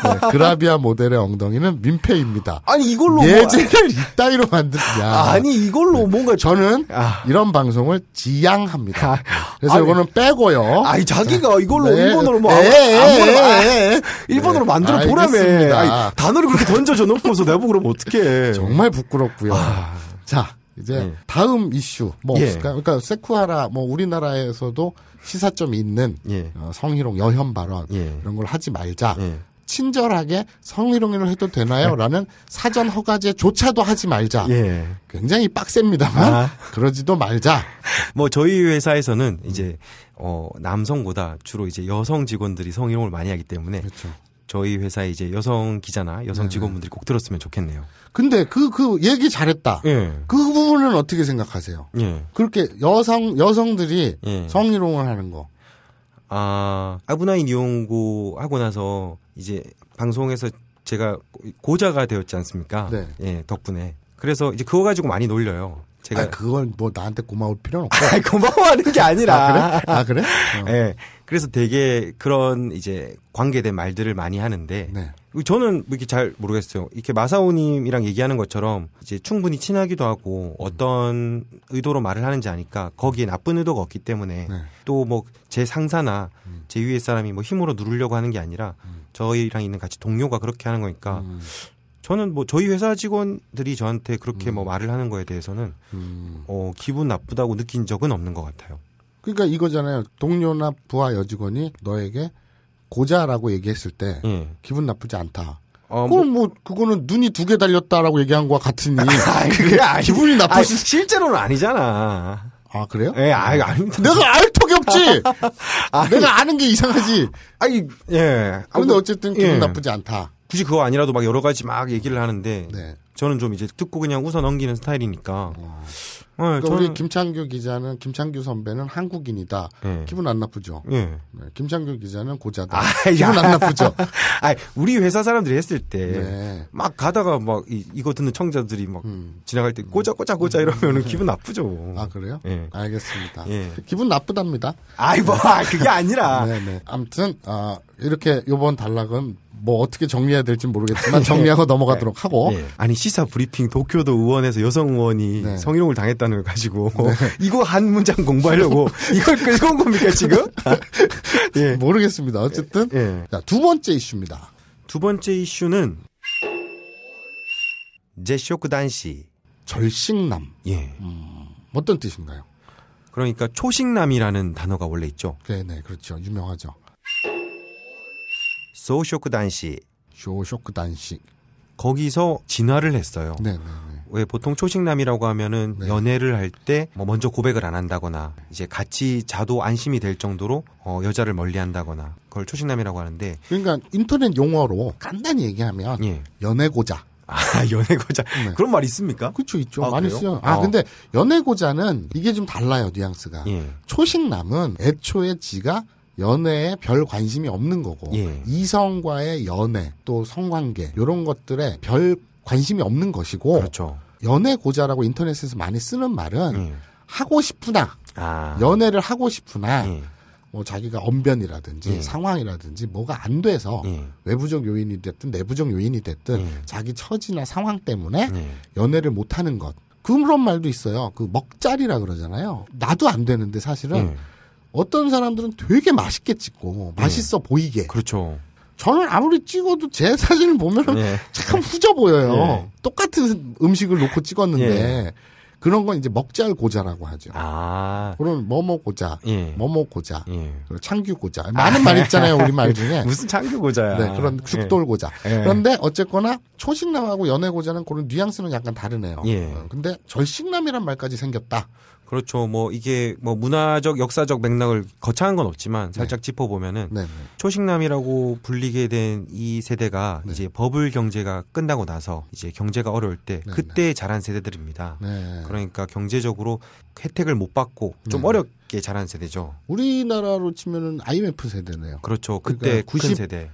네, 그라비아 모델의 엉덩이는 민폐입니다. 아니, 이걸로. 뭐 예제를 뭐... 이따위로 만드냐. 아니, 이걸로 네, 뭔가. 저는 아... 이런 방송을 지양합니다. 아. 그래서 아니, 이거는 빼고요. 아니, 자기가 네. 이걸로 네. 일본어로 뭐. 에이, 네. 일본어로 만들어 보라며. 단어를 그렇게 던져줘 놓고서 내가고 그러면 어떡해. 정말 부끄럽고요. 아... 자, 이제 네. 다음 이슈 뭐 예. 없을까요? 그러니까 세쿠하라 뭐 우리나라에서도 시사점이 있는 예. 어, 성희롱 여혐 발언 예. 이런 걸 하지 말자. 예. 친절하게 성희롱을 해도 되나요? 예. 라는 사전 허가제조차도 하지 말자. 예. 굉장히 빡셉니다만 아. 그러지도 말자. 뭐 저희 회사에서는 이제 어 남성보다 주로 이제 여성 직원들이 성희롱을 많이 하기 때문에 그렇죠. 저희 회사의 이제 여성 기자나 여성 네. 직원분들이 꼭 들었으면 좋겠네요. 근데 그, 그 얘기 잘했다. 예. 그 부분은 어떻게 생각하세요? 예. 그렇게 여성, 여성들이 예. 성희롱을 하는 거. 아, 아브나인 이용고 하고 나서 이제 방송에서 제가 고자가 되었지 않습니까? 네. 예, 덕분에. 그래서 이제 그거 가지고 많이 놀려요. 제가. 아, 그걸 뭐 나한테 고마울 필요는 없고. 아, 고마워하는 게 아니라. 아, 그래? 아, 그래? 예. 어. 예. 그래서 되게 그런 이제 관계된 말들을 많이 하는데 네. 그 저는 뭐 이렇게 잘 모르겠어요. 이렇게 마사오님이랑 얘기하는 것처럼 이제 충분히 친하기도 하고 어떤 의도로 말을 하는지 아니까 거기에 나쁜 의도가 없기 때문에 네. 또뭐 제 상사나 음. 제 위에 사람이 뭐 힘으로 누르려고 하는 게 아니라 음. 저희랑 있는 같이 동료가 그렇게 하는 거니까 음. 저는 뭐 저희 회사 직원들이 저한테 그렇게 뭐 음. 말을 하는 거에 대해서는 음. 어, 기분 나쁘다고 느낀 적은 없는 것 같아요. 그러니까 이거잖아요. 동료나 부하 여직원이 너에게 고자라고 얘기했을 때 음. 기분 나쁘지 않다. 어, 뭐 그럼 뭐, 뭐 그거는 눈이 두 개 달렸다라고 얘기한 거와 같으니 아니, 그게 기분이 나쁘 아 실제로는 아니잖아. 아 그래요? 예, 아 아닙니다. 내가 알 턱이 없지. 아니, 내가 아는 게 이상하지. 아니 예. 그런데 어쨌든 기분 예. 나쁘지 않다. 굳이 그거 아니라도 막 여러 가지 막 얘기를 하는데 네. 저는 좀 이제 듣고 그냥 웃어 넘기는 스타일이니까. 어. 네, 그러니까 저는... 우리 김창규 기자는 김창규 선배는 한국인이다. 네. 기분 안 나쁘죠. 예. 네. 김창규 기자는 고자다. 아, 기분 야. 안 나쁘죠. 아, 우리 회사 사람들이 했을 때막 네. 가다가 막 이, 거 듣는 청자들이 막 음. 지나갈 때 고자 고자 고자 이러면은 음. 기분 나쁘죠. 아 그래요? 네. 알겠습니다. 기분 나쁘답니다. 아이 뭐 아, 그게 아니라. 네네. 네. 아무튼 아, 이렇게 요번 단락은 뭐 어떻게 정리해야 될지 모르겠지만 예. 정리하고 넘어가도록 예. 하고 네. 아니 시사 브리핑 도쿄도 의원에서 여성 의원이 네. 성희롱을 당했다는 걸 가지고 네. 이거 한 문장 공부하려고 이걸 끌고 온 겁니까 지금? 예. 모르겠습니다. 어쨌든 예. 자, 두 번째 이슈입니다. 두 번째 이슈는 제쇼크 단시 절식남. 예. 음, 어떤 뜻인가요? 그러니까 초식남이라는 단어가 원래 있죠. 네, 네, 그렇죠. 유명하죠. 소쇼크 단식. 쇼쇼크 단식. 거기서 진화를 했어요. 네왜 네, 네. 보통 초식남이라고 하면은 네. 연애를 할때 뭐 먼저 고백을 안 한다거나 이제 같이 자도 안심이 될 정도로 어 여자를 멀리한다거나 그걸 초식남이라고 하는데 그러니까 인터넷 용어로 간단히 얘기하면 예. 연애고자 아 연애고자 네. 그런 말 있습니까? 그렇죠 있죠 아, 많이 쓰요. 아 어. 근데 연애고자는 이게 좀 달라요 뉘앙스가 예. 초식남은 애초에 지가 연애에 별 관심이 없는 거고 예. 이성과의 연애 또 성관계 이런 것들에 별 관심이 없는 것이고 그렇죠. 연애 고자라고 인터넷에서 많이 쓰는 말은 예. 하고 싶으나 아. 연애를 하고 싶으나 예. 뭐 자기가 언변이라든지 예. 상황이라든지 뭐가 안 돼서 예. 외부적 요인이 됐든 내부적 요인이 됐든 예. 자기 처지나 상황 때문에 예. 연애를 못 하는 것. 그런 말도 있어요. 그 먹자리라 그러잖아요. 나도 안 되는데 사실은 예. 어떤 사람들은 되게 맛있게 찍고 네. 맛있어 보이게. 그렇죠. 저는 아무리 찍어도 제 사진을 보면 예. 네. 참 후져 보여요. 예. 똑같은 음식을 놓고 찍었는데 예. 그런 건 이제 먹잘고자라고 하죠. 아. 그런 뭐뭐고자, 예. 뭐뭐고자, 예. 창규고자 많은 아. 말 있잖아요 우리 말 중에 무슨 창규고자야. 네, 그런 예. 죽돌고자. 예. 그런데 어쨌거나 초식남하고 연애고자는 그런 뉘앙스는 약간 다르네요. 어, 근데 절식남이란 말까지 생겼다. 그렇죠. 뭐 이게 뭐 문화적 역사적 맥락을 거창한 건 없지만 살짝 네. 짚어보면은 네, 네. 초식남이라고 불리게 된 이 세대가 네. 이제 버블 경제가 끝나고 나서 이제 경제가 어려울 때 네, 그때 네. 자란 세대들입니다. 그러니까 경제적으로 혜택을 못 받고 좀 어렵게 자란 세대죠. 우리나라로 치면은 IMF 세대네요. 그렇죠. 그러니까 그때 그러니까 90, 세대.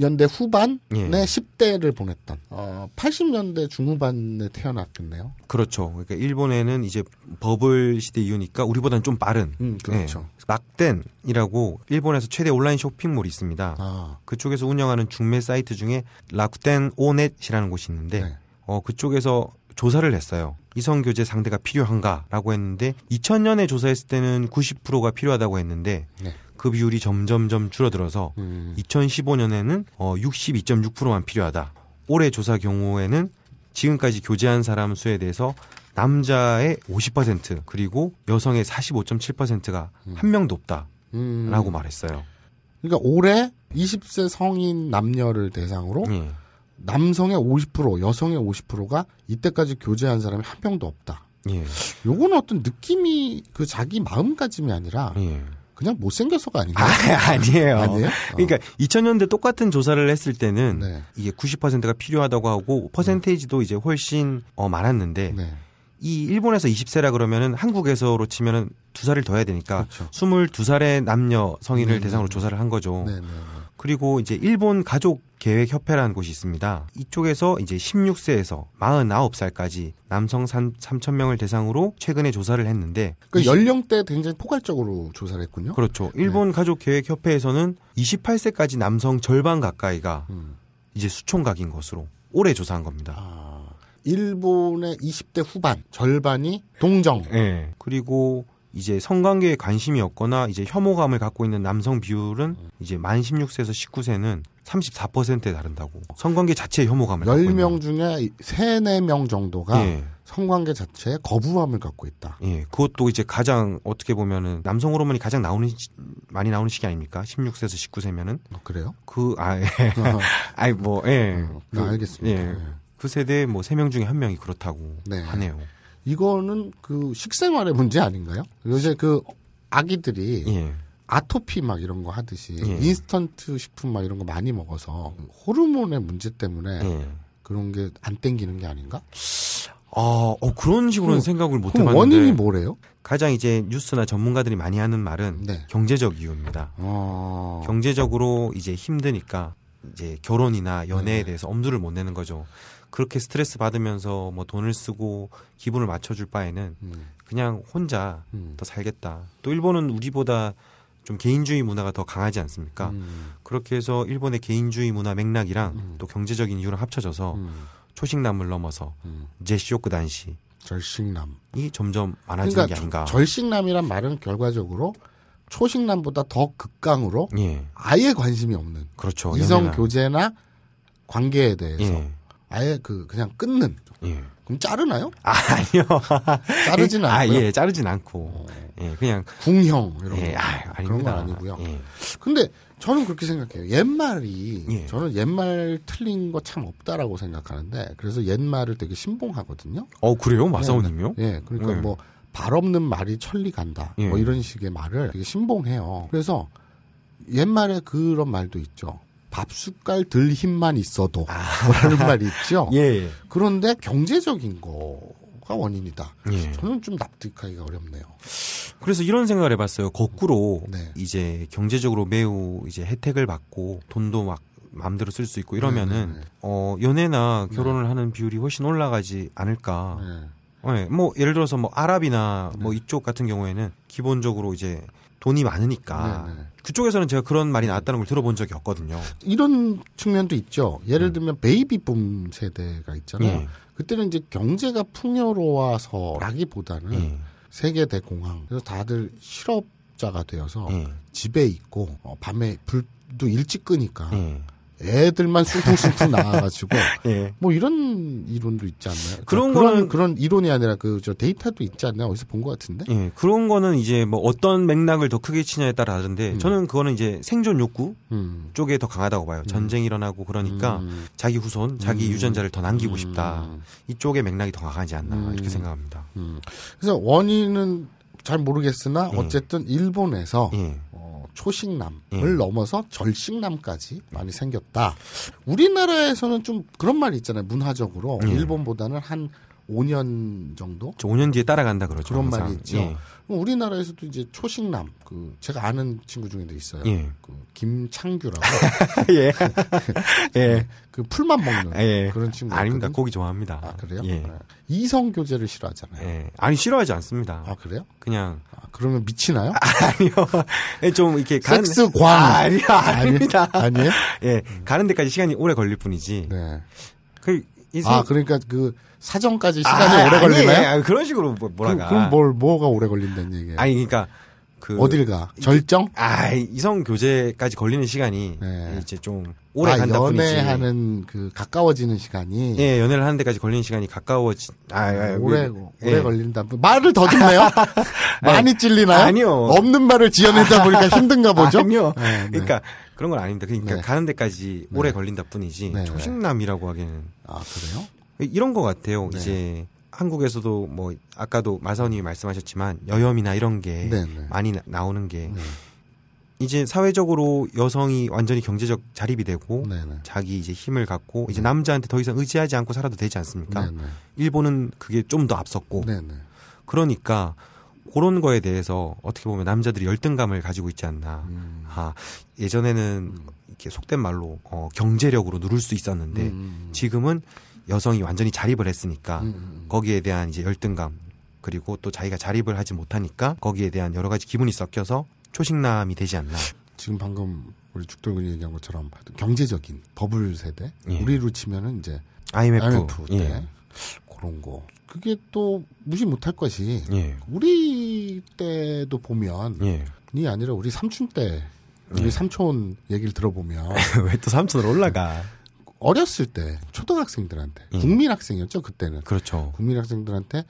년대 후반에 예. 10대를 보냈던 어, 80년대 중후반에 태어났겠네요. 그렇죠. 그러니까 일본에는 이제 버블 시대 이후니까 우리보다는 좀 빠른 음, 그렇죠. 예. 막덴이라고 일본에서 최대 온라인 쇼핑몰이 있습니다. 아. 그쪽에서 운영하는 중매 사이트 중에 락쿠텐 오넷이라는 곳이 있는데 네. 어, 그쪽에서 조사를 했어요. 이성 교제 상대가 필요한가라고 했는데 2000년에 조사했을 때는 90%가 필요하다고 했는데 네. 그 비율이 점점점 줄어들어서 음. 2015년에는 어 62.6%만 필요하다. 올해 조사 경우에는 지금까지 교제한 사람 수에 대해서 남자의 50% 그리고 여성의 45.7%가 음. 한 명도 없다라고 음. 말했어요. 그러니까 올해 20세 성인 남녀를 대상으로 예. 남성의 50% 여성의 50%가 이때까지 교제한 사람이 한 명도 없다. 예. 요건 어떤 느낌이 그 자기 마음가짐이 아니라 예. 그냥 못생겨서가 아닌가 아, 아니에요. 아니에요? 그러니까 어. 그러니까 2000년대 똑같은 조사를 했을 때는 네. 이게 90%가 필요하다고 하고 퍼센테이지도 네. 이제 훨씬 어, 많았는데 네. 이 일본에서 20세라 그러면은 한국에서로 치면은 두 살을 더 해야 되니까 그렇죠. 22살의 남녀 성인을 음. 대상으로 조사를 한 거죠. 네, 네, 네. 그리고 이제 일본 가족 계획협회라는 곳이 있습니다. 이쪽에서 이제 16세에서 49살까지 남성 3,000명을 대상으로 최근에 조사를 했는데 그 연령대 굉장히 포괄적으로 조사를 했군요. 그렇죠. 네. 일본 네. 가족계획협회에서는 28세까지 남성 절반 가까이가 음. 이제 수총각인 것으로 올해 조사한 겁니다. 아, 일본의 20대 후반 절반이 동정. 네. 그리고 이제 성관계에 관심이 없거나 이제 혐오감을 갖고 있는 남성 비율은 음. 이제 만 16세에서 19세는 34%에 다른다고. 성관계 자체에 혐오감을 10명 중에 3, 4명 정도가 예. 성관계 자체에 거부감을 갖고 있다. 예. 그것도 이제 가장 어떻게 보면은 남성 호르몬이 가장 나오는 많이 나오는 시기 아닙니까? 16세에서 19세면은. 어, 아, 그래요? 그아 예. 아이 뭐 예. 어, 그, 알겠습니다. 예. 네. 그 세대 뭐 3명 중에 1명이 그렇다고 네. 하네요. 이거는 그 식생활의 문제 아닌가요? 요새 그 아기들이 예. 아토피 막 이런 거 하듯이 예. 인스턴트 식품 막 이런 거 많이 먹어서 호르몬의 문제 때문에 예. 그런 게 안 땡기는 게 아닌가? 어, 어, 그런 식으로는 생각을 못 해봤는데 원인이 뭐래요? 가장 이제 뉴스나 전문가들이 많이 하는 말은 네. 경제적 이유입니다. 어... 경제적으로 이제 힘드니까 이제 결혼이나 연애에 네. 대해서 엄두를 못 내는 거죠. 그렇게 스트레스 받으면서 뭐 돈을 쓰고 기분을 맞춰줄 바에는 음. 그냥 혼자 음. 더 살겠다. 또 일본은 우리보다 좀 개인주의 문화가 더 강하지 않습니까? 음. 그렇게 해서 일본의 개인주의 문화 맥락이랑 음. 또 경제적인 이유랑 합쳐져서 음. 초식남을 넘어서 음. 제시오크 단시 절식남이 점점 많아지는 그러니까 게 아닌가. 절식남이란 말은 결과적으로 초식남보다 더 극강으로 예. 아예 관심이 없는 그렇죠. 이성 교제나 관계에 대해서 예. 아예 그 그냥 끊는 예. 그럼 자르나요? 아, 아니요. 자르진 않고. 아, 않고 예, 자르진 않고. 어. 예, 그냥. 궁형, 이런 예, 거. 아, 그런 건 아니고요. 예. 근데 저는 그렇게 생각해요. 옛말이, 예. 저는 옛말 틀린 거 참 없다라고 생각하는데, 그래서 옛말을 되게 신봉하거든요. 어, 그래요? 예. 마사오님이요? 예, 그러니까 예. 뭐, 발 없는 말이 천리 간다. 뭐 예. 이런 식의 말을 되게 신봉해요. 그래서 옛말에 그런 말도 있죠. 밥 숟갈 들 힘만 있어도 라는 아. 말이 있죠. 예. 그런데 경제적인 거가 원인이다. 예. 저는 좀 납득하기가 어렵네요. 그래서 이런 생각을 해봤어요. 거꾸로 네. 이제 경제적으로 매우 이제 혜택을 받고 돈도 막 마음대로 쓸 수 있고 이러면은 네, 네, 네. 어 연애나 네. 결혼을 하는 비율이 훨씬 올라가지 않을까. 네. 예, 뭐 예를 들어서 뭐 아랍이나 네. 뭐 이쪽 같은 경우에는 기본적으로 이제 돈이 많으니까 네네. 네. 그쪽에서는 제가 그런 말이 나왔다는 걸 들어본 적이 없거든요. 이런 측면도 있죠. 예를 네. 들면 음. 베이비붐 세대가 있잖아요. 예. 그때는 이제 경제가 풍요로워서라기보다는 예. 세계 대공황 그래서 다들 실업자가 되어서 예. 집에 있고 어, 밤에 불도 일찍 끄니까. 애들만 숭퉁숭퉁 나와가지고 예. 뭐 이런 이론도 있지 않나요? 그러니까 그런 그러니까 거는 그런, 이론이 아니라 그 저 데이터도 있지 않나요? 어디서 본 것 같은데? 예, 그런 거는 이제 뭐 어떤 맥락을 더 크게 치냐에 따라 다른데 음. 저는 그거는 이제 생존 욕구 음. 쪽에 더 강하다고 봐요. 음. 전쟁 일어나고 그러니까 음. 자기 후손, 자기 음. 유전자를 더 남기고 음. 싶다 이쪽에 맥락이 더 강하지 않나 이렇게 생각합니다. 그래서 원인은 잘 모르겠으나 예. 어쨌든 일본에서 예. 초식남을 음. 넘어서 절식남까지 많이 생겼다. 우리나라에서는 좀 그런 말이 있잖아요. 문화적으로 음. 일본보다는 한 5년 정도? 5년 그렇죠. 뒤에 따라간다 그러죠. 그런 항상. 말이 있죠. 예. 우리나라에서도 이제 초식남 그 제가 아는 친구 중에도 있어요. 예. 그 김창규라고. 예. 네. 예. 그 풀만 먹는 예. 그런 친구. 아닙니다. 고기 좋아합니다. 아 그래요? 예. 네. 이성 교제를 싫어하잖아요. 예. 아니 싫어하지 않습니다. 아 그래요? 그냥. 아, 그러면 미치나요? 아니요. 예, 좀 이렇게 간... 섹스광. 아, 아니야 아닙니다. 아니에요? 예. 가는 데까지 시간이 오래 걸릴 뿐이지. 네. 그 인생... 아 그러니까 그 사정까지 시간이 아, 오래 걸리나요? 아니, 그런 식으로 뭐, 뭐라가. 그, 그럼, 뭘 뭐가 오래 걸린다는 얘기예요? 아니 그러니까 그 어딜 가? 절정? 아 이성 교제까지 걸리는 시간이 네. 이제 좀 오래 아, 간다 연애하는 뿐이지. 그 가까워지는 시간이 예 연애를 하는 데까지 걸리는 시간이 가까워지 아, 아 오래 왜, 그, 오래 예. 걸린다 말을 더 듣네요 많이 찔리나요? 아니요 없는 말을 지어내다 보니까 힘든가 보죠? 아니요 네, 네. 그러니까 그런 건 아닙니다. 그러니까 네. 가는 데까지 네. 오래 걸린다 뿐이지 네. 초식남이라고 하기에는 아 그래요? 이런 것 같아요. 네. 이제 한국에서도 뭐 아까도 마사오님이 말씀하셨지만 여염이나 이런 게 많이 나, 나오는 게 이제 사회적으로 여성이 완전히 경제적 자립이 되고 네네. 자기 이제 힘을 갖고 이제 남자한테 더 이상 의지하지 않고 살아도 되지 않습니까? 네네. 일본은 그게 좀 더 앞섰고 네네. 그러니까 그런 거에 대해서 어떻게 보면 남자들이 열등감을 가지고 있지 않나. 음. 아, 예전에는 음. 이렇게 속된 말로 어, 경제력으로 누를 수 있었는데 음, 음, 지금은 여성이 완전히 자립을 했으니까 거기에 대한 이제 열등감 그리고 또 자기가 자립을 하지 못하니까 거기에 대한 여러 가지 기분이 섞여서 초식남이 되지 않나. 지금 방금 우리 죽돌근이 얘기한 것처럼 경제적인 버블 세대 예. 우리로 치면은 이제 IMF, IMF 때 예. 그런 거 그게 또 무시 못할 것이 예. 우리 때도 보면 예. 아니라 우리 삼촌 때 우리 예. 삼촌 얘기를 들어보면 왜 또 삼촌으로 올라가 어렸을 때 초등학생들한테 예. 국민학생이었죠 그때는 그렇죠 국민학생들한테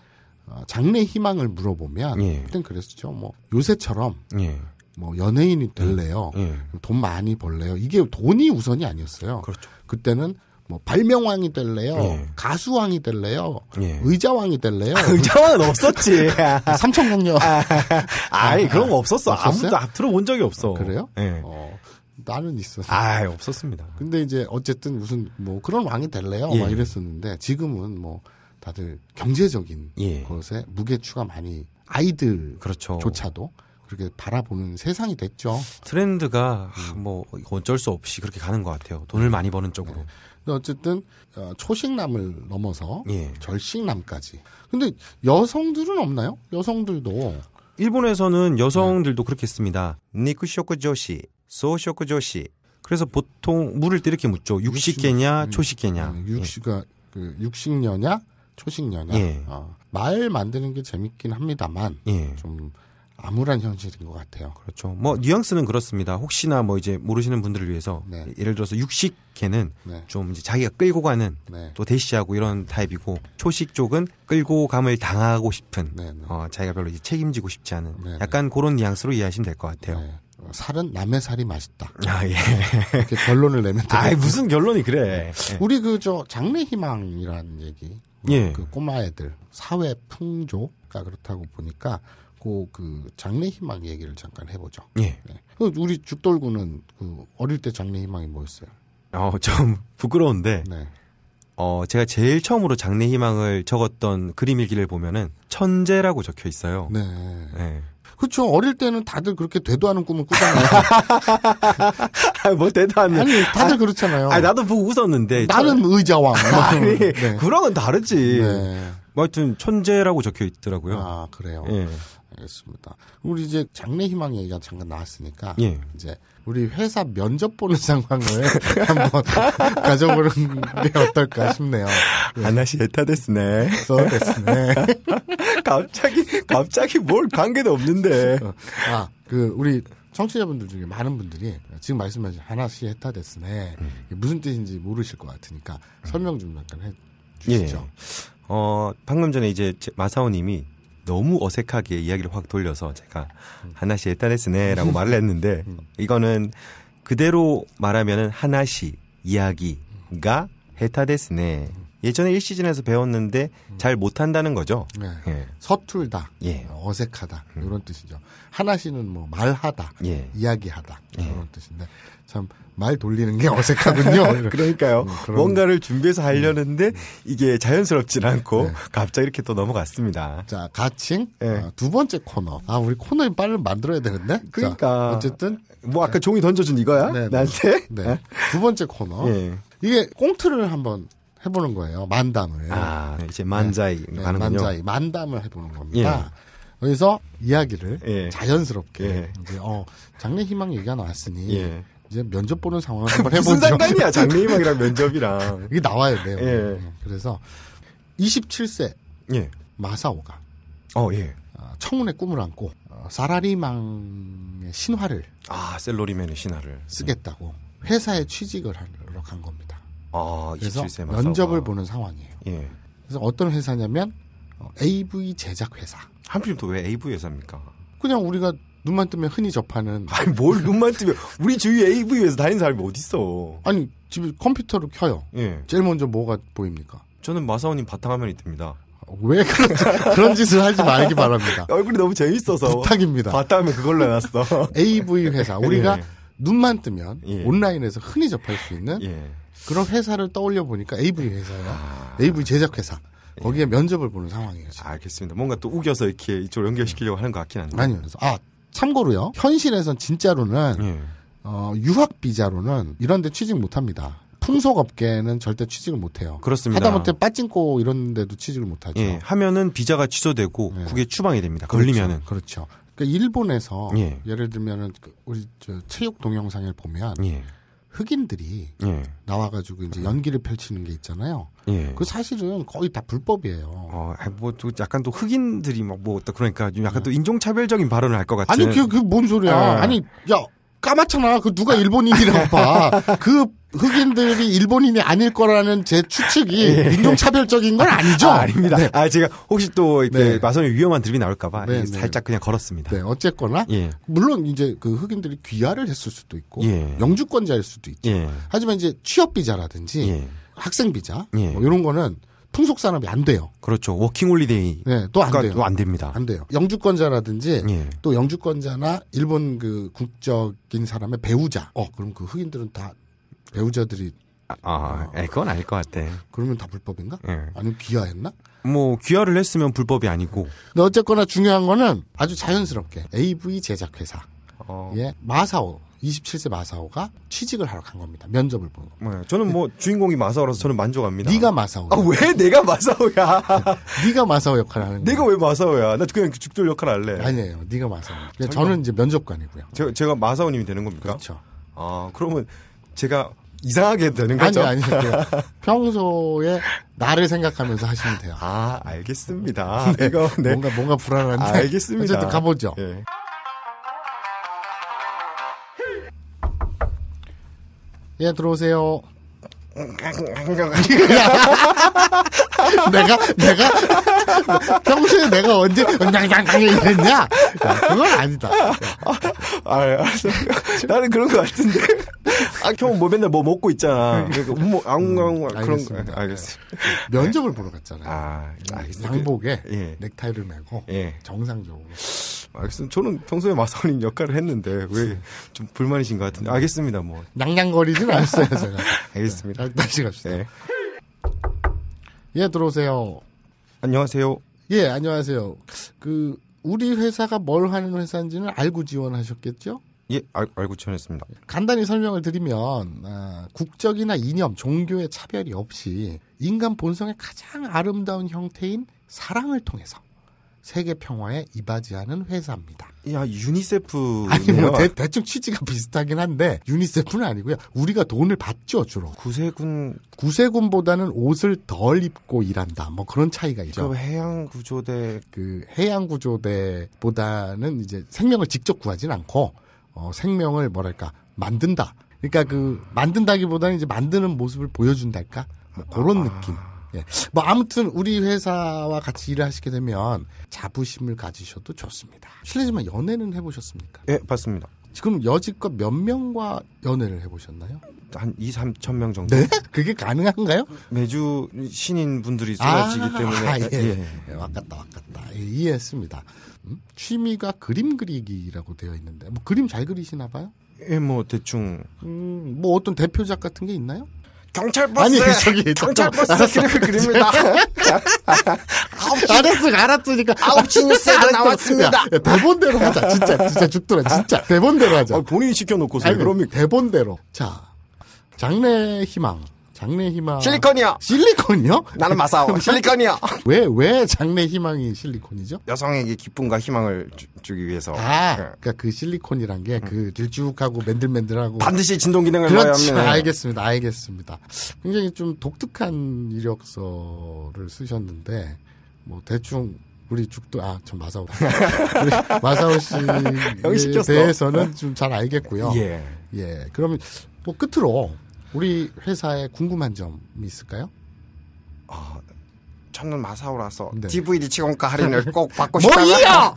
어, 장래 희망을 물어보면 예. 그땐 그랬죠 뭐 요새처럼 예. 뭐 연예인이 될래요 예. 돈 많이 벌래요 이게 돈이 우선이 아니었어요 그렇죠. 그때는 뭐 발명왕이 될래요? 예. 가수왕이 될래요? 예. 의자왕이 될래요? 아, 의자왕은 없었지. 삼천공녀. 아, 아니 그런 거 없었어. 없었어요? 아무도 들어본 적이 없어. 어, 그래요? 예. 어, 나는 있었어. 아 없었습니다. 근데 이제 어쨌든 무슨 뭐 그런 왕이 될래요? 예. 막 이랬었는데 지금은 뭐 다들 경제적인 예. 것에 무게추가 많이 아이들 그렇죠. 조차도 그렇게 바라보는 세상이 됐죠. 트렌드가 음. 뭐 어쩔 수 없이 그렇게 가는 것 같아요. 돈을 음. 많이 버는 쪽으로. 네. 어쨌든 어, 초식남을 넘어서 예. 절식남까지. 근데 여성들은 없나요? 여성들도 일본에서는 네. 여성들도 네. 그렇게 습니다 니쿠쇼크 조시, 소쇼크 조시. 그래서 보통 물을 때 이렇게 묻죠. 육식계냐, 음. 초식계냐. 육식가 음, 예. 그 육식녀냐, 초식녀냐. 예. 어, 말 만드는 게 재밌긴 합니다만 예. 좀 암울한 현실인 것 같아요. 그렇죠. 뭐 뉘앙스는 그렇습니다. 혹시나 뭐 이제 모르시는 분들을 위해서 네. 예를 들어서 육식 개는 네. 좀 이제 자기가 끌고 가는 네. 또 대시하고 이런 타입이고 초식 쪽은 끌고 감을 당하고 싶은 네, 네. 어, 자기가 별로 이제 책임지고 싶지 않은 네, 약간 그런 뉘앙스로 이해하시면 될 것 같아요. 어, 살은 남의 살이 맛있다. 아 예. 이렇게 결론을 내면 되 아, 무슨 결론이 그래. 예. 우리 그 저 장래희망이라는 얘기. 예. 그 꼬마 애들 사회 풍조가 그렇다고 보니까 그 장래희망 얘기를 잠깐 해보죠. 예. 네. 그 우리 죽돌구는 그 어릴 때 장래희망이 뭐였어요? 어좀 부끄러운데. 네. 어 제가 제일 처음으로 장래희망을 적었던 그림일기를 보면은 천재라고 적혀 있어요. 네. 네. 그렇죠. 어릴 때는 다들 그렇게 되도 않은 꿈을 꾸잖아요. 아, 뭐 되도 않는. 아니 다들 아, 그렇잖아요. 아 나도 보고 웃었는데. 나는 저... 의자왕. 아니 네. 그런 건 다르지. 네. 뭐 하여튼 천재라고 적혀 있더라고요. 아 그래요. 네. 알겠습니다 우리 이제 장래희망 얘기가 잠깐 나왔으니까 예. 이제 우리 회사 면접 보는 상황을 한번 가져보는 게 어떨까 싶네요. 예. 하나씩 에타데스네. 서데스네. 갑자기 갑자기 뭘 관계도 없는데. 어, 아그 우리 청취자분들 중에 많은 분들이 지금 말씀하신 하나씩 에타데스네 음. 무슨 뜻인지 모르실 것 같으니까 설명 좀 잠깐 해 주시죠. 예. 어, 방금 전에 이제 마사오님이 너무 어색하게 이야기를 확 돌려서 제가 하나씨 에따네스네라고 말을 했는데 음. 이거는 그대로 말하면은 하나씨 이야기가 헤타데스네 예전에 1시즌에서 배웠는데 음. 잘 못한다는 거죠. 네. 예. 서툴다, 예. 어, 어색하다 음. 이런 뜻이죠. 하나씨는 뭐 말하다, 예. 이야기하다 이런 예. 뜻인데 참 말 돌리는 게 어색하군요. 그러니까요. 음, 뭔가를 준비해서 하려는데 음, 음. 이게 자연스럽진 않고 네. 갑자기 이렇게 또 넘어갔습니다. 자, 가칭 네. 아, 두 번째 코너. 아, 우리 코너 빨리 만들어야 되는데. 그러니까 자, 어쨌든 뭐 아까 종이 던져준 이거야 네, 네. 나한테. 네. 두 번째 코너. 예. 이게 꽁트를 한번 해보는 거예요. 만담을. 아, 이제 만자이 네, 네, 만자이 만담을 해보는 겁니다. 예. 그래서 이야기를 예. 자연스럽게 예. 이제 어 장래 희망 얘기가 나왔으니 예. 이제 면접 보는 상황을 한번 해보죠. 무슨 상관이야 장래 희망이랑 면접이랑 이게 나와야 돼요. 예. 그래서 27세 예. 마사오가 어 예. 아, 청운의 꿈을 안고 어, 사라리망의 신화를 아 셀러리맨의 신화를 쓰겠다고 회사에 취직을 하러 간 겁니다. 아, 그래서 면접을 보는 상황이에요. 예. 그래서 어떤 회사냐면 어, AV 제작 회사. 한필 또왜 AV 회사입니까? 그냥 우리가 눈만 뜨면 흔히 접하는. 아니 뭘 눈만 뜨면 우리 주위 AV 회사 다니는 사람이 어디 있어? 아니 집에 컴퓨터를 켜요. 예. 제일 먼저 뭐가 보입니까? 저는 마사오님 바탕화면이 뜹니다. 왜 그런, 그런 짓을 하지 말기 바랍니다. 얼굴이 너무 재밌어서 부탁입니다. 바탕화면 그걸로 해놨어. AV 회사 우리가 예. 눈만 뜨면 예. 온라인에서 흔히 접할 수 있는. 예. 그런 회사를 떠올려 보니까 AV 회사예요. 아... AV 제작 회사. 거기에 예. 면접을 보는 상황이에요. 지금. 알겠습니다. 뭔가 또 우겨서 이렇게 이쪽 연결시키려고 하는 것 같긴 한데. 아니요. 그래서 아 참고로요. 현실에선 진짜로는 예. 어, 유학 비자로는 이런데 취직 못합니다. 풍속업계는 절대 취직을 못해요. 그렇습니다. 하다못해 빠진코 이런 데도 취직을 못하죠. 예, 하면은 비자가 취소되고 예. 네. 국외 추방이 됩니다. 그렇죠. 걸리면은. 그렇죠. 그렇죠. 그러니까 일본에서 예. 를 들면은 그 우리 저 체육 동영상을 보면 예. 흑인들이 예. 나와가지고 이제 연기를 펼치는 게 있잖아요. 예. 그 사실은 거의 다 불법이에요. 어, 아, 뭐또 약간 또 흑인들이 막뭐 그러니까 약간 네. 또 인종차별적인 발언을 할 것 같은. 아니 그게, 뭔 소리야? 아. 아니 야 까맣잖아. 그 누가 일본인이라고 봐. 그 흑인들이 일본인이 아닐 거라는 제 추측이 예. 인종차별적인 건 아니죠? 아, 닙니다 네. 아, 제가 혹시 또 이렇게 네. 마선이 위험한 드립이 나올까봐 네, 네, 살짝 그냥 걸었습니다. 네, 어쨌거나. 예. 물론 이제 그 흑인들이 귀화를 했을 수도 있고, 예. 영주권자일 수도 있죠. 예. 하지만 이제 취업비자라든지 예. 학생비자, 예. 뭐 이런 거는 풍속 산업이 안 돼요. 그렇죠. 워킹 홀리데이. 네, 또안 그러니까 돼요. 또안 됩니다. 안 돼요. 영주권자라든지 예. 또 영주권자나 일본 그 국적인 사람의 배우자. 어, 그럼 그 흑인들은 다 배우자들이 아, 아 어, 그건 아닐 것 같아. 그러면 다 불법인가? 예. 아니면 귀화했나? 뭐 귀화를 했으면 불법이 아니고. 어쨌거나 중요한 거는 아주 자연스럽게 AV 제작 회사. 어. 예, 마사오 27세 마사오가 취직을 하러 간 겁니다. 면접을 보는 거. 네, 저는 뭐 주인공이 마사오라서 저는 만족합니다. 네가 마사오. 아왜 내가 마사오야? 네가 마사오 역할을 하는. 내가 왜 마사오야? 나 그냥 죽돌 역할 할래. 아니에요. 네가 마사오. 저는 이제 면접관이고요. 제가, 제가 마사오님이 되는 겁니까? 그렇죠. 아 그러면 제가 이상하게 되는 거죠? 아니, 아니. 평소에 나를 생각하면서 하시면 돼요. 아, 알겠습니다. 네. 이거, 네. 뭔가, 뭔가 불안한데. 알겠습니다. 어쨌든 가보죠. 예. 예, 들어오세요. 내가 내가 평소에 내가 언제 냥냥냥 이랬냐? 야, 그건 아니다. 아, 아 알았어. 나는 그런 거 같은데. 아, 형뭐 맨날 뭐 먹고 있잖아. 그러니까 뭐 앙앙 뭐, 음, 그런 거. 알겠어. 아, 면접을 보러 갔잖아요. 아, 알겠습니다. 양복에 예. 넥타이를 메고 예. 정상적으로. 알겠습니다. 저는 평소에 마사오님 역할을 했는데 왜 좀 불만이신 것 같은데 알겠습니다. 뭐 냥냥거리진 않았어요 제가. 알겠습니다. 네, 다시 갑시다. 네. 예 들어오세요. 안녕하세요. 예 안녕하세요. 그 우리 회사가 뭘 하는 회사인지는 알고 지원하셨겠죠? 예, 알, 알고 지원했습니다. 간단히 설명을 드리면 아, 국적이나 이념, 종교의 차별이 없이 인간 본성의 가장 아름다운 형태인 사랑을 통해서 세계 평화에 이바지하는 회사입니다. 야 유니세프 아니 뭐 대, 충 취지가 비슷하긴 한데 유니세프는 아니고요. 우리가 돈을 받죠 주로. 구세군 구세군보다는 옷을 덜 입고 일한다. 뭐 그런 차이가 있죠. 그럼 해양 구조대 그 해양 구조대보다는 이제 생명을 직접 구하진 않고 어, 생명을 뭐랄까 만든다. 그러니까 그 만든다기보다는 이제 만드는 모습을 보여준달까 뭐 그런 아... 느낌. 예. 뭐 아무튼 우리 회사와 같이 일을 하시게 되면 자부심을 가지셔도 좋습니다. 실례지만 연애는 해보셨습니까? 예, 봤습니다. 지금 여지껏 몇 명과 연애를 해보셨나요? 한 2, 3천 명 정도. 네? 그게 가능한가요? 매주 신인 분들이 쏟아지기 아, 때문에. 아, 예. 예. 예. 왔갔다, 왔갔다. 예, 이해했습니다. 음? 취미가 그림 그리기라고 되어 있는데, 뭐 그림 잘 그리시나 봐요? 예, 뭐 대충. 음, 뭐 어떤 대표작 같은 게 있나요? 경찰 버스 아니 그 저기 경찰 버스 그림을 그립니다. 알았어 알았으니까 아홉 진짜 나왔습니다. 야, 대본대로 하자 진짜 진짜 죽더라 진짜 대본대로 하자. 아, 본인이 시켜놓고서 그럼 대본대로 자 장래 희망. 장래 희망 실리콘이요. 실리콘이요? 나는 마사오. 실리콘이요. 왜왜 장래 희망이 실리콘이죠? 여성에게 기쁨과 희망을 주, 주기 위해서. 아, 네. 그러니까 그 실리콘이란 게그 음. 길쭉하고 맨들맨들하고 반드시 진동 기능을 그지 넣어야 합니다. 알겠습니다. 알겠습니다. 굉장히 좀 독특한 이력서를 쓰셨는데 뭐 대충 우리 죽도 아전 마사오 우리 마사오 씨에 대해서는 좀 잘 알겠고요. 예. 예. 그러면 뭐 끝으로 우리 회사에 궁금한 점이 있을까요? 어, 저는 마사오라서 네. DVD 직원가 할인을 꼭 받고 싶다. 뭐야?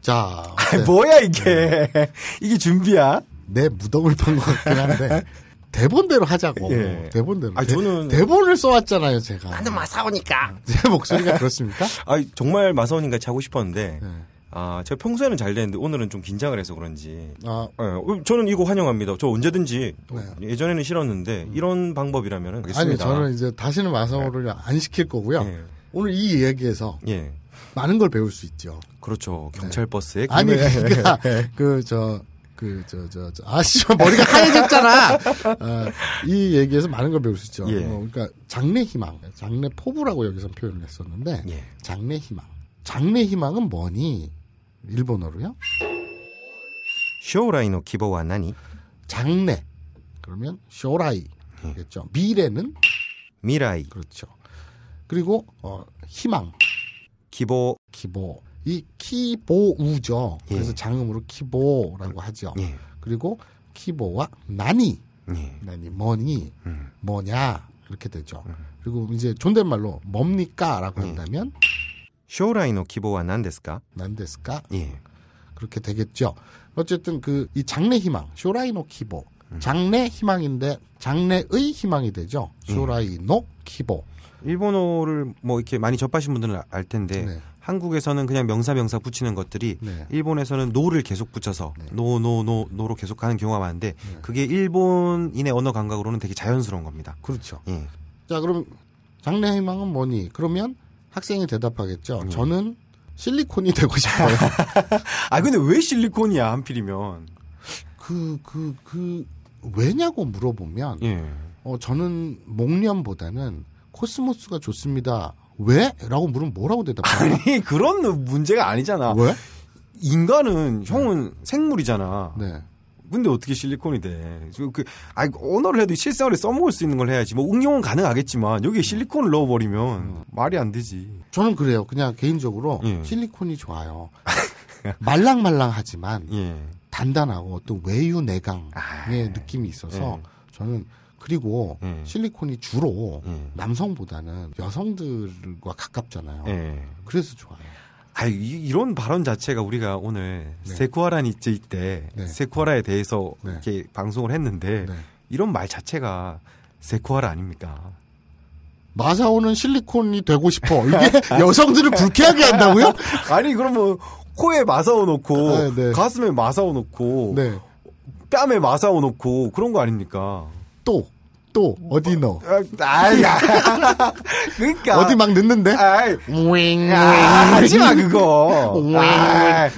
자, 네. 뭐야 이게? 네. 이게 준비야? 내 무덤을 판것 같긴 한데 대본대로 하자고. 예. 대본대로. 아 저는 대본을 써왔잖아요, 제가. 나는 마사오니까. 제 목소리가 그렇습니까? 아 정말 마사오니까 자고 싶었는데 네. 아, 제가 평소에는 잘 되는데 오늘은 좀 긴장을 해서 그런지. 아. 네, 저는 이거 환영합니다. 저 언제든지 네. 예전에는 싫었는데 음. 이런 방법이라면 은 하겠습니다. 아니, 저는 이제 다시는 마성우를 네. 안 시킬 거고요. 예. 오늘 이얘기에서 예. 많은 걸 배울 수 있죠. 그렇죠. 네. 경찰 버스에 아니 그러니까 네. 그저 그, 저, 저, 저, 아씨, 머리가 하얘졌잖아! 어, 이 얘기에서 많은 걸 배울 수 있죠. 예. 어, 그러니까, 장래 희망, 장래 포부라고 여기서 표현을 했었는데, 예. 장래 희망. 장래 희망은 뭐니? 일본어로요. 쇼라이노 기보와 나니? 장래. 그러면 쇼라이겠죠. 예. 그렇죠. 네. 미래는 미라이. 그렇죠. 그리고 어 희망. 기보. 기보. 이 키보우죠. 예. 그래서 장음으로 키보라고 하죠. 예. 그리고 키보와 나니. 예. 나니 뭐니 음. 뭐냐 이렇게 되죠. 음. 그리고 이제 존댓말로 뭡니까라고 예. 한다면 쇼라이노 기보와 난데스까? 난데스까? 예. 그렇게 되겠죠. 어쨌든 그 이 장래 희망, 쇼라이노 기보. 음. 장래 희망인데 장래의 희망이 되죠. 예. 쇼라이노 기보. 일본어를 뭐 이렇게 많이 접하신 분들은 알 텐데 네. 한국에서는 그냥 명사 명사 붙이는 것들이 네. 일본에서는 노를 계속 붙여서 노 노노 네. 노, 로 계속 가는 경우가 많은데 네. 그게 일본인의 언어 감각으로는 되게 자연스러운 겁니다. 그렇죠. 예. 자 그럼 장래희망은 뭐니? 그러면 학생이 대답하겠죠. 음. 저는 실리콘이 되고 싶어요. 아 근데 왜 실리콘이야 한필이면? 그 그, 그, 왜냐고 물어보면 예. 어 저는 목련보다는 코스모스가 좋습니다. 왜? 라고 물으면 뭐라고 대답해요? 아니, 그런 문제가 아니잖아. 왜? 인간은 형은 네. 생물이잖아. 네. 근데 어떻게 실리콘이 돼? 지금 그, 아니, 언어를 해도 실생활에 써먹을 수 있는 걸 해야지. 뭐, 응용은 가능하겠지만, 여기에 네. 실리콘을 넣어버리면 음. 말이 안 되지. 저는 그래요. 그냥 개인적으로 예. 실리콘이 좋아요. 말랑말랑하지만, 예. 단단하고 또 외유 내강의 아, 느낌이 있어서, 예. 저는 그리고 음. 실리콘이 주로 음. 남성보다는 여성들과 가깝잖아요. 음. 그래서 좋아요. 아 이런 발언 자체가 우리가 오늘 네. 세쿠아라 니쯔이 때 네. 세쿠아라에 대해서 네. 이렇게 방송을 했는데 네. 이런 말 자체가 세쿠아라 아닙니까? 마사오는 실리콘이 되고 싶어. 이게 여성들을 불쾌하게 한다고요? 아니 그러면 코에 마사오 놓고 아, 네, 네. 가슴에 마사오 놓고 뺨에 마사오 놓고 그런 거 아닙니까? 또또 어디 넣어? 아야. 그러니까 어디 막 넣는데? 아이. 윙. 아, 하지 마 그거. 윙. 아,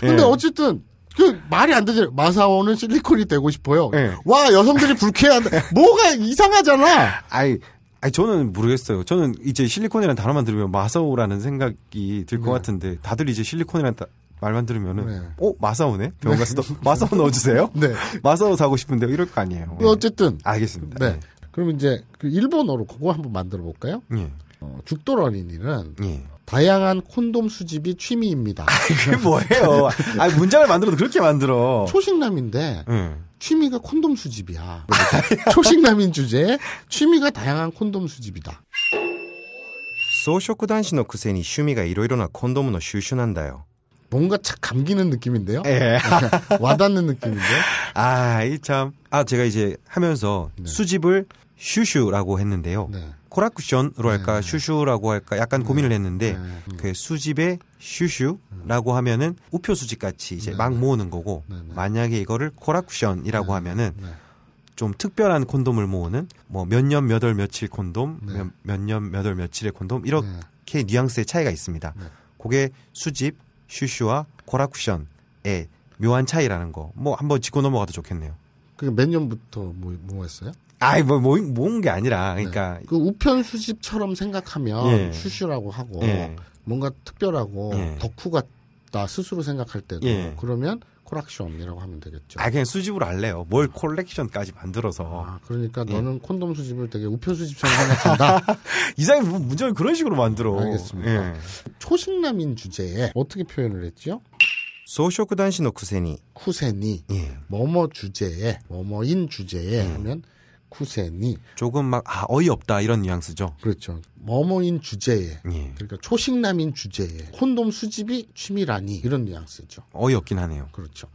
근데 어쨌든 그 말이 안 되죠. 마사오는 실리콘이 되고 싶어요. 네. 와 여성들이 불쾌한 데 뭐가 이상하잖아. 아이. 아이 저는 모르겠어요. 저는 이제 실리콘이라는 단어만 들으면 마사오라는 생각이 들것 네. 같은데 다들 이제 실리콘이라는 말만 들으면은 네. 어 마사오네 병원 가서 네. 마사오 넣어주세요. 네. 마사오 사고 싶은데 이럴 거 아니에요. 뭐 네. 어쨌든 알겠습니다. 네. 네. 그럼 이제 그 일본어로 그거 한번 만들어 볼까요? 예. 어, 죽돌어린이는 예. 다양한 콘돔 수집이 취미입니다. 그게 뭐예요? 아 문장을 만들어도 그렇게 만들어. 초식남인데 음. 취미가 콘돔 수집이야. 초식남인 주제에 취미가 다양한 콘돔 수집이다. 草食男子のくせに趣味がいろいろなコンドームの収集なんだよ。 뭔가 착 감기는 느낌인데요. 예. 와닿는 느낌인데요. 아, 이 참. 아, 제가 이제 하면서 네. 수집을 슈슈라고 했는데요. 네. 코라쿠션으로 할까 네. 네. 슈슈라고 할까 약간 네. 고민을 했는데 네, 네. 그 수집의 슈슈라고 하면은 우표 수집 같이 이제 막 모으는 거고 만약에 이거를 코라쿠션이라고 하면은 좀 특별한 콘돔을 모으는 뭐 몇 년 몇 월 며칠 콘돔 몇 년 몇 월 며칠의 콘돔 이렇게 뉘앙스의 차이가 있습니다. 그게 수집 슈슈와 코라쿠션의 묘한 차이라는 거 뭐 한번 짚고 넘어가도 좋겠네요. 그게 몇 년부터 뭐, 뭐 했어요? 아이 뭐, 뭐 모은, 모게 아니라 네. 그러니까 네. 그 우편 수집처럼 생각하면 예. 슈슈라고 하고 예. 뭔가 특별하고 예. 덕후 같다 스스로 생각할 때도 예. 그러면 콜렉션이라고 하면 되겠죠. 아 그냥 수집으 할래요. 뭘 콜렉션까지 만들어서. 아, 그러니까 예. 너는 콘돔 수집을 되게 우편 수집처럼 생각한다. 이상이 문제를 그런 식으로 만들어. 알겠습니다. 예. 초식남인 주제에 어떻게 표현을 했지 소쇼크 단신의 쿠세니. 쿠세니. 예. 뭐뭐 주제에 뭐뭐인 주제에 예. 하면 쿠센이 조금 막 아, 어이없다 이런 뉘앙스죠. 그렇죠. 머머인 주제에 예. 그러니까 초식남인 주제에 콘돔 수집이 취미라니 이런 뉘앙스죠. 어이없긴 하네요. 그렇죠.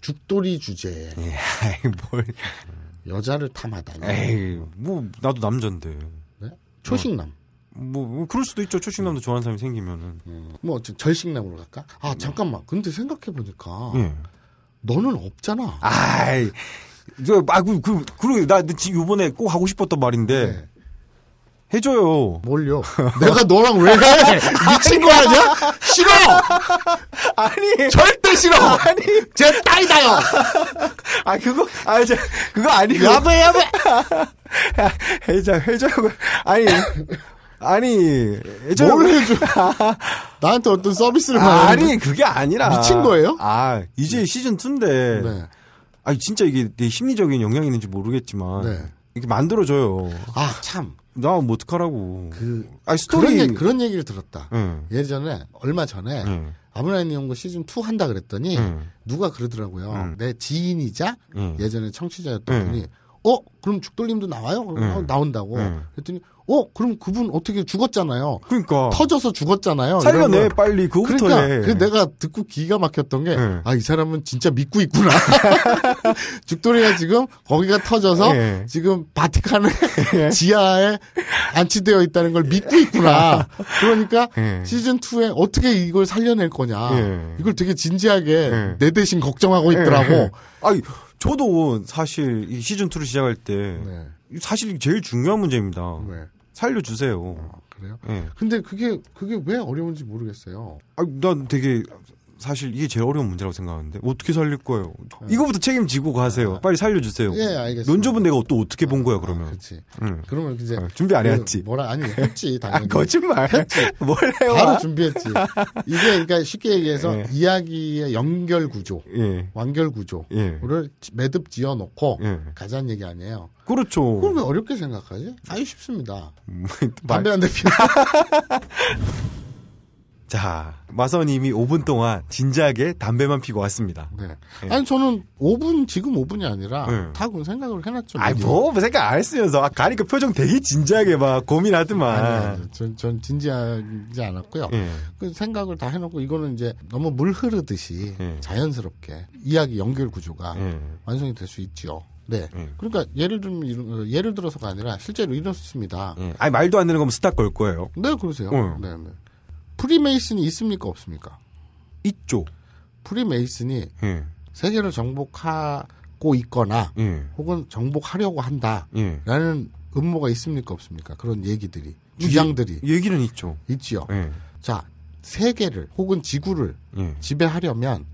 죽돌이 주제에 예, 뭘 여자를 탐하다니. 에이, 뭐 나도 남잔데. 네? 초식남. 어. 뭐, 뭐, 그럴 수도 있죠. 초식남도 음. 좋아하는 사람이 생기면은. 음. 뭐어쨌 절식남으로 갈까? 아 네. 잠깐만. 근데 생각해 보니까 예. 너는 없잖아. 아이, 아, 그, 그, 그러게. 나 요번에 꼭 하고 싶었던 말인데. 네. 해줘요. 뭘요? 내가 너랑 왜 해? 미친 거 아니야? 싫어! 아니. 절대 싫어! 아니. 제 딸이다요! 아, 그거, 아, 저, 그거 아니고. 야배, 야배! 해자 해줘요. 아니. 아니 해줘 뭘 해줘 나한테 어떤 서비스를 받 아, 아니 그게 아니라 미친 거예요? 아 이제 네. 시즌 2인데 네. 아니 진짜 이게 내 심리적인 영향이 있는지 모르겠지만 네. 이렇게 만들어져요. 아 참. 나뭐 어떡하라고. 그, 아니, 스토리 그런, 얘기, 그런 얘기를 들었다. 응. 네. 예전에 얼마 전에 응. 네. 아브라이 연구 시즌 2 한다 그랬더니 응. 네. 누가 그러더라고요. 음. 내 지인이자 예전에 청취자였던 분이 어 그럼 죽돌림도 나와요? 그럼 어, 나온다고. 그랬더니 어 그럼 그분 어떻게 죽었잖아요. 그러니까 터져서 죽었잖아요. 살려내 빨리 그부터 그러니까 내가 듣고 기가 막혔던 게 아이 네. 아, 사람은 진짜 믿고 있구나. 죽돌이가 지금 거기가 터져서 네. 지금 바티칸의 네. 지하에 안치되어 있다는 걸 믿고 있구나. 그러니까 네. 시즌 2에 어떻게 이걸 살려낼 거냐. 네. 이걸 되게 진지하게 네. 내 대신 걱정하고 있더라고. 아니 저도 사실 이 시즌 2를 시작할 때 사실 제일 중요한 문제입니다. 네. 살려주세요. 아, 그래요? 네. 근데 그게 그게 왜 어려운지 모르겠어요. 아, 난 되게 사실 이게 제일 어려운 문제라고 생각하는데 어떻게 살릴 거예요? 네. 이거부터 책임지고 가세요. 네. 빨리 살려주세요. 예, 네, 알겠습니다. 논조은 내가 또 어떻게 본 아, 거야 그러면? 아, 그렇지. 응. 예. 그러면 이제 아, 준비 안 했지. 그 뭐라 아니 했지 당연히. 아, 거짓말. 했지. 뭘해 바로 준비했지. 이게 그러니까 쉽게 얘기해서 이야기의 연결 구조, 완결 구조를 매듭 지어놓고 가자는 얘기 아니에요. 그렇죠. 그럼 왜 어렵게 생각하지? 아유 쉽습니다. 음, 담배 한 대 피워. 자, 마선님이 5분 동안 진지하게 담배만 피고 왔습니다. 네. 네. 아니, 저는 5분, 지금 5분이 아니라, 네. 타고 생각을 해놨죠. 아니, 뭐, 뭐, 생각 안 했으면서. 아, 가니까 표정 되게 진지하게 막 고민하더만. 아니, 아니, 전, 전 진지하지 않았고요. 네. 그 생각을 다 해놓고, 이거는 이제 너무 물 흐르듯이 자연스럽게 이야기 연결 구조가 완성이 될 수 있지요. 네. 예. 그러니까 예를 들면 어, 예를 들어서가 아니라 실제로 이렇습니다. 예. 아니 말도 안 되는 거면 스탑 걸 거예요. 네, 그러세요. 어. 네, 네. 프리메이슨이 있습니까 없습니까? 있죠. 프리메이슨이 예. 세계를 정복하고 있거나 예. 혹은 정복하려고 한다라는 예. 음모가 있습니까 없습니까? 그런 얘기들이 주장들이 얘 얘기는 있죠. 있지요. 자 세계를 혹은 지구를 지배하려면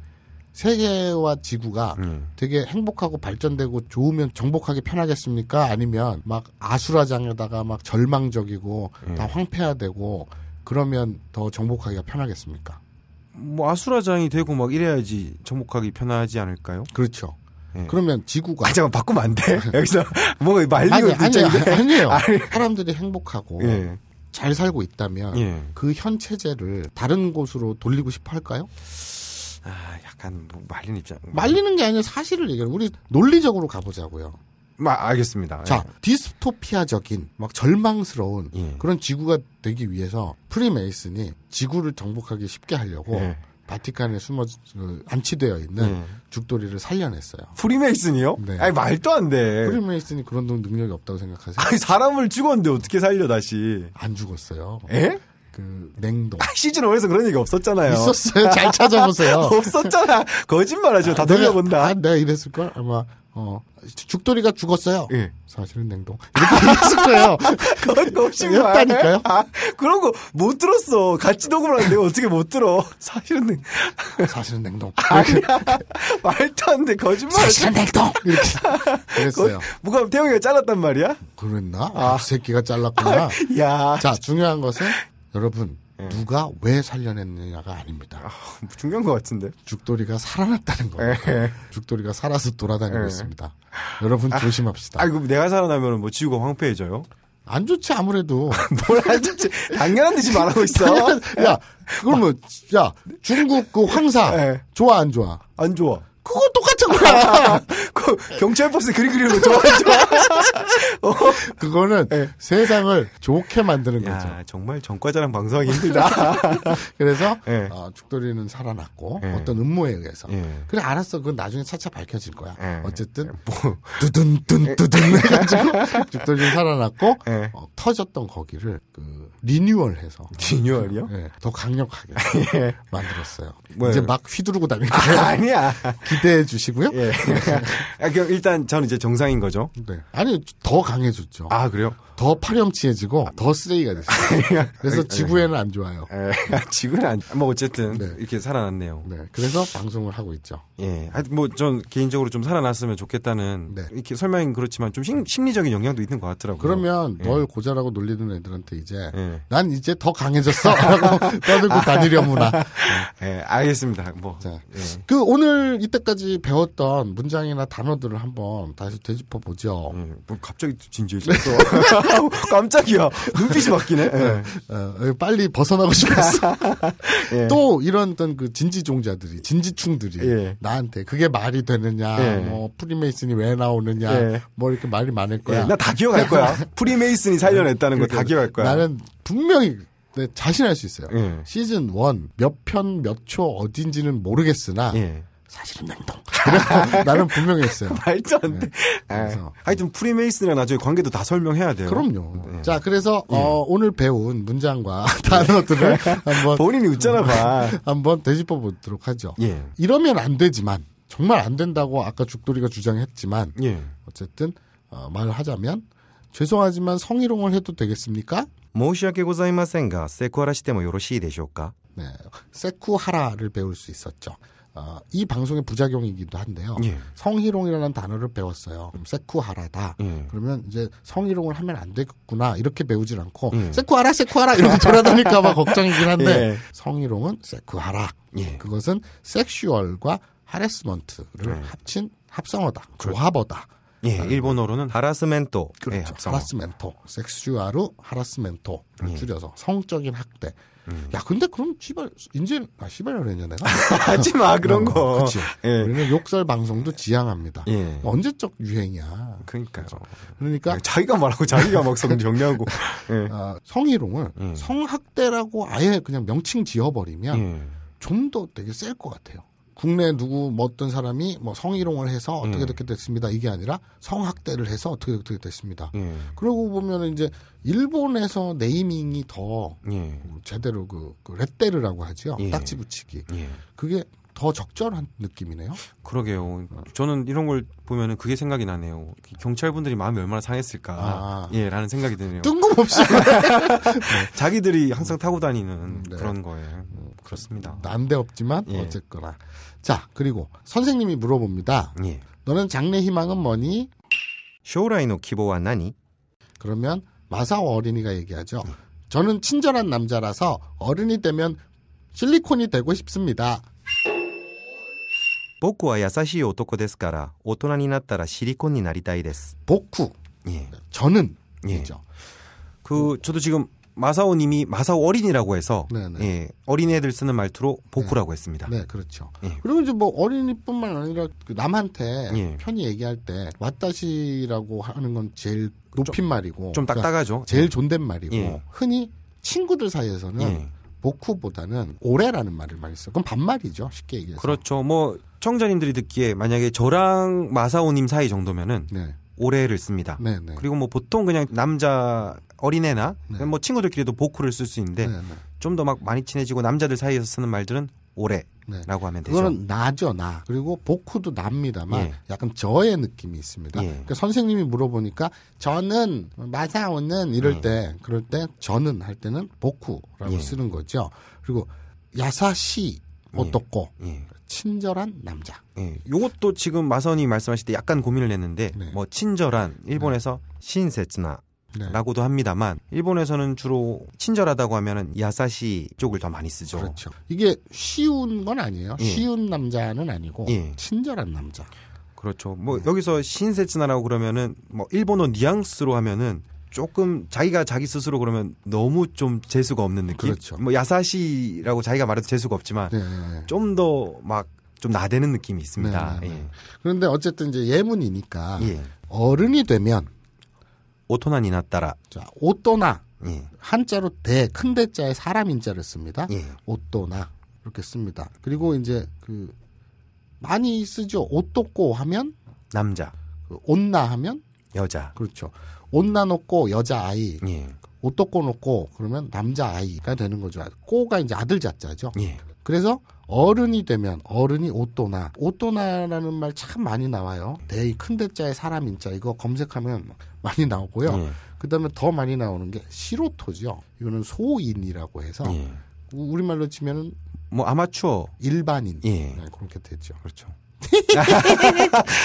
세계와 지구가 음. 되게 행복하고 발전되고 좋으면 정복하기 편하겠습니까? 아니면 막 아수라장에다가 막 절망적이고 음. 다 황폐화되고 그러면 더 정복하기가 편하겠습니까? 뭐 아수라장이 되고 막 이래야지 정복하기 편하지 않을까요? 그렇죠. 예. 그러면 지구가 아 잠깐 바꾸면 안 돼? 여기서 뭔가 뭐 말리고 아니, 아니, 에요 사람들이 행복하고 예. 잘 살고 있다면 예. 그 현체제를 다른 곳으로 돌리고 싶어 할까요? 아, 약간 뭐 말린 입장. 말리는 게 아니라 사실을 얘기해요. 우리 논리적으로 가보자고요. 마, 알겠습니다. 자, 예. 디스토피아적인, 막 절망스러운 예. 그런 지구가 되기 위해서 프리메이슨이 지구를 정복하기 쉽게 하려고 예. 바티칸에 숨어 그, 안치되어 있는 예. 죽돌이를 살려냈어요. 프리메이슨이요? 네. 아니 말도 안 돼. 프리메이슨이 그런 능력이 없다고 생각하세요? 아니 사람을 죽었는데 어떻게 살려 다시? 안 죽었어요. 에? 예? 그 냉동. 아, 시즌 5에서 그런 얘기 없었잖아요. 있었어요. 잘 찾아보세요. 없었잖아. 거짓말하죠. 다 아, 돌려본다. 내가, 아, 내가 이랬을 걸 아마 어 죽돌이가 죽었어요. 예. 사실은 냉동. 이렇게 거예요. 그런거 없다니까요. 이 아, 그런 거 못 들었어. 같이 녹음을 하는데 어떻게 못 들어? 사실은 냉. 사실은 냉동. 아니야. 말도 안 돼. 거짓말. 사실은 냉동. 이렇게 그랬어요. 뭐가 태용이가 잘랐단 말이야? 그랬나? 아, 아 새끼가 잘랐구나. 아, 야. 자 중요한 것은 여러분 네. 누가 왜 살려냈느냐가 아닙니다. 아, 뭐 중요한 것 같은데. 죽돌이가 살아났다는 거예요. 죽돌이가 살아서 돌아다니고 네. 있습니다. 여러분 아, 조심합시다. 아, 이거 내가 살아나면 뭐 지구가 황폐해져요? 안 좋지 아무래도. 뭘 안 좋지? 당연한 듯이 말하고 있어. 당연한, 야, 그러면 야 중국 그 황사 예. 좋아 안 좋아? 안 좋아. 그거 똑같은 거야. 그 경찰 버스 그리 그리는거 좋아 좋아. 어? 그거는 네. 세상을 좋게 만드는 야, 거죠. 정말 전과자랑 방송하기 힘들다. 그래서 네. 어, 죽돌이는 살아났고 네. 어떤 음모에 의해서. 그래 알았어. 그건 나중에 차차 밝혀질 거야. 어쨌든 뭐 두둔 둔 두둔 해가지고 죽돌이는 살아났고 어, 터졌던 거기를 그 리뉴얼해서. 리뉴얼이요? 더 강력하게 만들었어요. 뭐, 이제 막 휘두르고 다니는 아, 거예요. 아, 아니야. 기대해 주시고요. 예. 아, 일단 저는 이제 정상인 거죠. 네. 아니 더 강해졌죠. 아 그래요? 더 파렴치해지고 더 쓰레기가 됐어요. 그래서 지구에는 안 좋아요. 지구는 안, 뭐 어쨌든 네. 이렇게 살아났네요. 네. 그래서 방송을 하고 있죠. 예. 하여튼 아, 뭐전 개인적으로 좀 살아났으면 좋겠다는 네. 이렇게 설명은 그렇지만 좀 심, 리적인 영향도 있는 것 같더라고요. 그러면 예. 널 고자라고 놀리는 애들한테 이제 예. 난 이제 더 강해졌어 라고 떠들고 다니려무나. 예, 알겠습니다. 뭐. 자. 예. 그 오늘 이때까지 배웠던 문장이나 단어들을 한번 다시 되짚어 보죠. 음, 예, 뭐 갑자기 진지해졌어. 깜짝이야. 눈빛이 바뀌네. 네. 어, 빨리 벗어나고 싶었어. 예. 또 이런 어떤 그 진지종자들이, 진지충들이 예. 나한테 그게 말이 되느냐, 예. 뭐 프리메이슨이 왜 나오느냐, 예. 뭐 이렇게 말이 많을 거야. 예, 나다 기억할 거야. 프리메이슨이 살려냈다는 거 다 기억할 거야. 나는 분명히 네, 자신할 수 있어요. 시즌 1몇 편 몇 초 어딘지는 모르겠으나 예. 사실은 냉동. 나는 분명히 했어요. 말도 안 돼. 네. 아. 하여튼 프리메이슨이랑 나중에 관계도 다 설명해야 돼요. 그럼요. 네. 자, 그래서 네. 어, 오늘 배운 문장과 단어들을 한번 본인이 웃잖아 봐. 한번 되짚어 보도록 하죠. 예. 이러면 안 되지만 정말 안 된다고 아까 죽돌이가 주장했지만 예. 어쨌든 어, 말하자면 죄송하지만 성희롱을 해도 되겠습니까? 申し訳ございませんがセクハラしてもよろしいでしょう 네. 세쿠하라를 배울 수 있었죠. 어, 이 방송의 부작용이기도 한데요. 예. 성희롱이라는 단어를 배웠어요. 세쿠하라다. 예. 그러면 이제 성희롱을 하면 안 되겠구나 이렇게 배우질 않고 예. 세쿠하라 세쿠하라 이러고 돌아다닐까봐 걱정이긴 한데 예. 성희롱은 세쿠하라. 예. 그것은 섹슈얼과 하레스먼트를 예. 합친 합성어다. 그렇죠. 조합어다. 예, 일본어로는 하라스멘토. 그렇죠. 합 하라스멘토. 섹슈아루 하라스멘토를 줄여서 성적인 학대. 음. 야, 근데 그럼 씨발 인제 아 씨발이라 그랬냐 내가 하지 마 그런 어, 거. 그치. 예. 우리는 욕설 방송도 지향합니다. 예. 언제적 유행이야. 그러니까요. 그렇죠. 그러니까 예, 자기가 말하고 자기가 막성 정리하고 예. 아, 성희롱을 음. 성학대라고 아예 그냥 명칭 지어버리면 예. 좀더 되게 셀 것 같아요. 국내 누구 뭐 어떤 사람이 뭐 성희롱을 해서 음. 어떻게 됐게 됐습니다. 이게 아니라 성학대를 해서 어떻게 어떻게 됐습니다. 예. 그러고 보면 이제 일본에서 네이밍이 더 예. 음, 제대로 그, 그 렛데르라고 하죠. 예. 딱지 붙이기. 예. 그게 더 적절한 느낌이네요. 그러게요. 저는 이런 걸 보면은 그게 생각이 나네요. 경찰분들이 마음이 얼마나 상했을까, 아. 예라는 생각이 드네요. 뜬금없이 네. 자기들이 항상 타고 다니는 음, 네. 그런 거예요. 그렇습니다. 난데없지만 예. 어쨌거나 자 그리고 선생님이 물어봅니다. 예. 너는 장래 희망은 뭐니? 쇼라이노 기보와 나니? 그러면 마사오 어린이가 얘기하죠. 예. 저는 친절한 남자라서 어른이 되면 실리콘이 되고 싶습니다. 僕は優しい男ですから大人になったらシリコンになりたいです僕예저는예그저도지금 마사오님이 마사오 어린이라고 해서 네네. 예, 어린애들 쓰는 말투로 복구라고 네. 했습니다. 네, 그렇죠. 예. 그리고 이제 뭐 어린이뿐만 아니라 그 남한테 예. 편히 얘기할 때왔다시라고 하는 건 제일 높인 말이고 좀 그러니까 딱딱하죠. 그러니까 제일 존댓말이고 예。 흔히 친구들 사이에서는 복구보다는 예。 오래라는 말을 많이 써. 그럼 반말이죠. 쉽게 얘기해서. 그렇죠. 뭐 청자님들이 듣기에 만약에 저랑 마사오님 사이 정도면은 네. 올해를 씁니다. 네, 네. 그리고 뭐 보통 그냥 남자 어린애나 네. 뭐 친구들끼리도 보크를쓸 수 있는데 네, 네. 좀더 막 많이 친해지고 남자들 사이에서 쓰는 말들은 올해라고 네. 하면 되죠. 그거는 나죠 나. 그리고 보크도 납니다만 예. 약간 저의 느낌이 있습니다. 예. 그러니까 선생님이 물어보니까 저는 마사오는 이럴 예. 때 그럴 때 저는 할 때는 보크라고 예. 쓰는 거죠. 그리고 야사시 예. 어떻고 예. 친절한 남자. 예. 요것도 지금 마선이 말씀하실 때 약간 고민을 했는데 네. 뭐 친절한 일본에서 네. 신세츠나 라고도 네. 합니다만 일본에서는 주로 친절하다고 하면은 야사시 쪽을 더 많이 쓰죠. 그렇죠. 이게 쉬운 건 아니에요. 예. 쉬운 남자는 아니고 예. 친절한 남자. 그렇죠. 뭐 여기서 신세츠나라고 그러면은 뭐 일본어 뉘앙스로 하면은 조금 자기가 자기 스스로 그러면 너무 좀 재수가 없는 느낌. 그렇죠. 뭐 야사시라고 자기가 말해도 재수가 없지만 네, 네, 네. 좀더 막 좀 나대는 느낌이 있습니다. 예. 그런데 어쨌든 이제 예문이니까 예. 어른이 되면 오토나 니나 따라. 자, 오토나 예. 한자로 대, 큰 대자에 사람 인자를 씁니다. 예. 오또나 이렇게 씁니다. 그리고 이제 그 많이 쓰죠. 오또꼬 하면 남자. 그 온나 하면 여자. 그렇죠. 온나 놓고 여자 아이, 예. 옷도 꼬놓고 그러면 남자 아이가 되는 거죠. 꼬가 이제 아들 자자죠. 예. 그래서 어른이 되면 어른이 옷도나 옷도나라는 말 참 많이 나와요. 대이 큰 대자에 사람 인자 이거 검색하면 많이 나오고요. 예. 그다음에 더 많이 나오는 게 시로토죠. 이거는 소인이라고 해서 예. 우리말로 치면은 뭐 아마추어 일반인 예. 네, 그렇게 되죠. 그렇죠.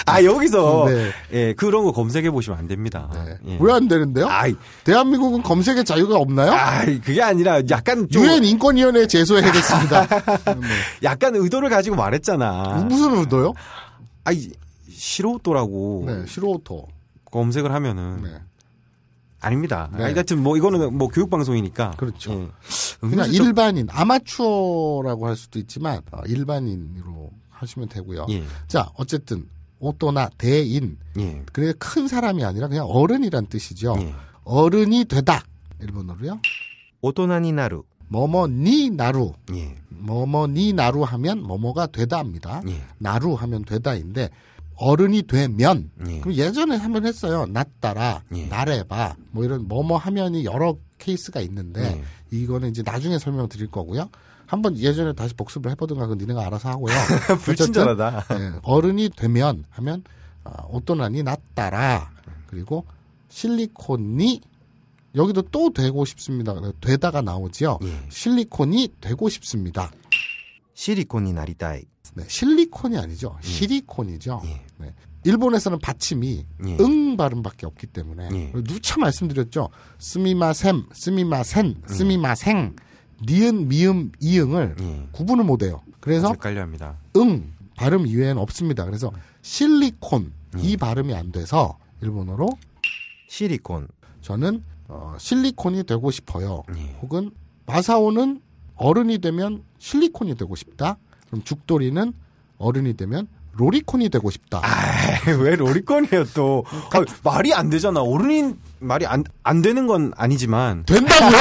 아 여기서 네. 예 그런 거 검색해 보시면 안 됩니다. 네. 예. 왜안 되는데요? 아이, 대한민국은 검색의 자유가 없나요? 아 그게 아니라 약간 유엔 인권위원회 제소해야겠습니다. 네. 약간 의도를 가지고 말했잖아. 무슨 의도요? 아이 실오토라고. 네, 실오토. 검색을 하면은. 네. 아닙니다. 네. 아니, 하여튼 뭐 이거는 뭐 교육 방송이니까. 그렇죠. 예. 그냥 일반인 아마추어라고 할 수도 있지만 어, 일반인으로 하시면 되고요. 예. 자, 어쨌든 오또나 대인 예. 그래 큰 사람이 아니라 그냥 어른이란 뜻이죠. 예. 어른이 되다 일본어로요. 오토나니 나루. 뭐뭐니 나루. 뭐뭐니 예. 나루 하면 뭐뭐가 되다입니다. 예. 나루 하면 되다인데 어른이 되면 예. 그럼 예전에 한번 했어요. 낫따라 나래바 뭐 이런 뭐뭐 하면이 여러 케이스가 있는데 이거는 이제 나중에 설명드릴 거고요. 한번 예전에 다시 복습을 해보든가 그 니네가 알아서 하고요. 불친절하다. 예, 어른이 되면 하면 어, 어떤 난이 낫따라 그리고 실리콘이 여기도 또 되고 싶습니다. 되다가 나오지요. 예. 실리콘이 되고 싶습니다. 실리콘이 나리다이. 네, 실리콘이 아니죠. 예. 음. 실리콘이죠. 예. 네. 일본에서는 받침이 예. 응 발음밖에 없기 때문에 예. 누차 말씀드렸죠. 스미마셈, 스미마센, 음. 스미마생. 음. 니은, 미음, 이응을 음. 구분을 못해요. 그래서 헷갈려합니다. 응 발음 이외엔 없습니다. 그래서 실리콘 음. 이 발음이 안 돼서 일본어로 실리콘. 저는 어, 실리콘이 되고 싶어요. 예. 혹은 마사오는 어른이 되면 실리콘이 되고 싶다. 그럼 죽돌이는 어른이 되면 로리콘이 되고 싶다. 아, 왜 로리콘이에요 또? 아, 말이 안 되잖아. 어른인 말이 안, 안 되는 건 아니지만. 된다고요?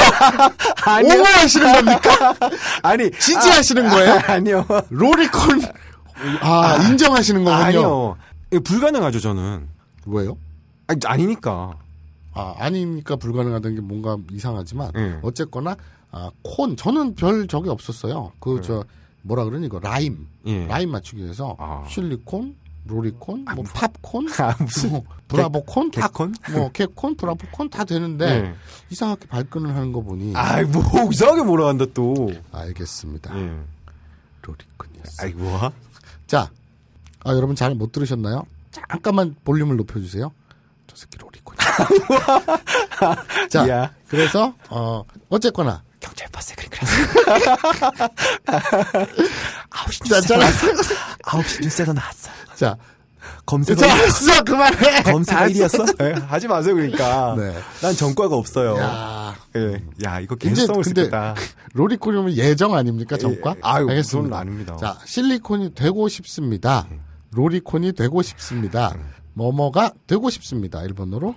오버하시는 겁니까? 아니. 지지하시는 아, 거예요? 아, 니요 로리콘, 아, 아, 인정하시는 거군요. 아니요. 불가능하죠, 저는. 왜요? 아니, 아니니까. 아, 아니니까 불가능하다는 게 뭔가 이상하지만. 네. 어쨌거나, 아, 콘. 저는 별 적이 없었어요. 그, 네. 저, 뭐라 그러니, 이거, 라임. 예. 라임 맞추기 위해서. 아. 실리콘, 로리콘, 아, 뭐 팝콘, 아, 무슨 뭐 브라보콘, 개콘, 뭐 개콘, 브라보콘 다 되는데 네. 이상하게 발끈을 하는 거 보니 아뭐 이상하게 몰아간다 또 알겠습니다. 네. 예. 로리콘이었어. 아이고. 뭐? 자, 아, 여러분 잘 못 들으셨나요? 잠깐만 볼륨을 높여주세요. 저 새끼 로리콘. 자, 야. 그래서 어 어쨌거나 경찰 버스 그래 그래. 아우 진짜. 진짜 9시 뉴스에서 나왔어. 자. 검색어 알았어 그만해 검색어 1위였어? 네, 하지 마세요 그러니까 네. 난 전과가 없어요 야, 네. 야 이거 개성을 쓰겠다 로리콘이면 예정 아닙니까 예, 전과? 예, 아유 알겠 그건 아닙니다 자 실리콘이 되고 싶습니다 로리콘이 되고 싶습니다 뭐뭐가 되고 싶습니다 일본어로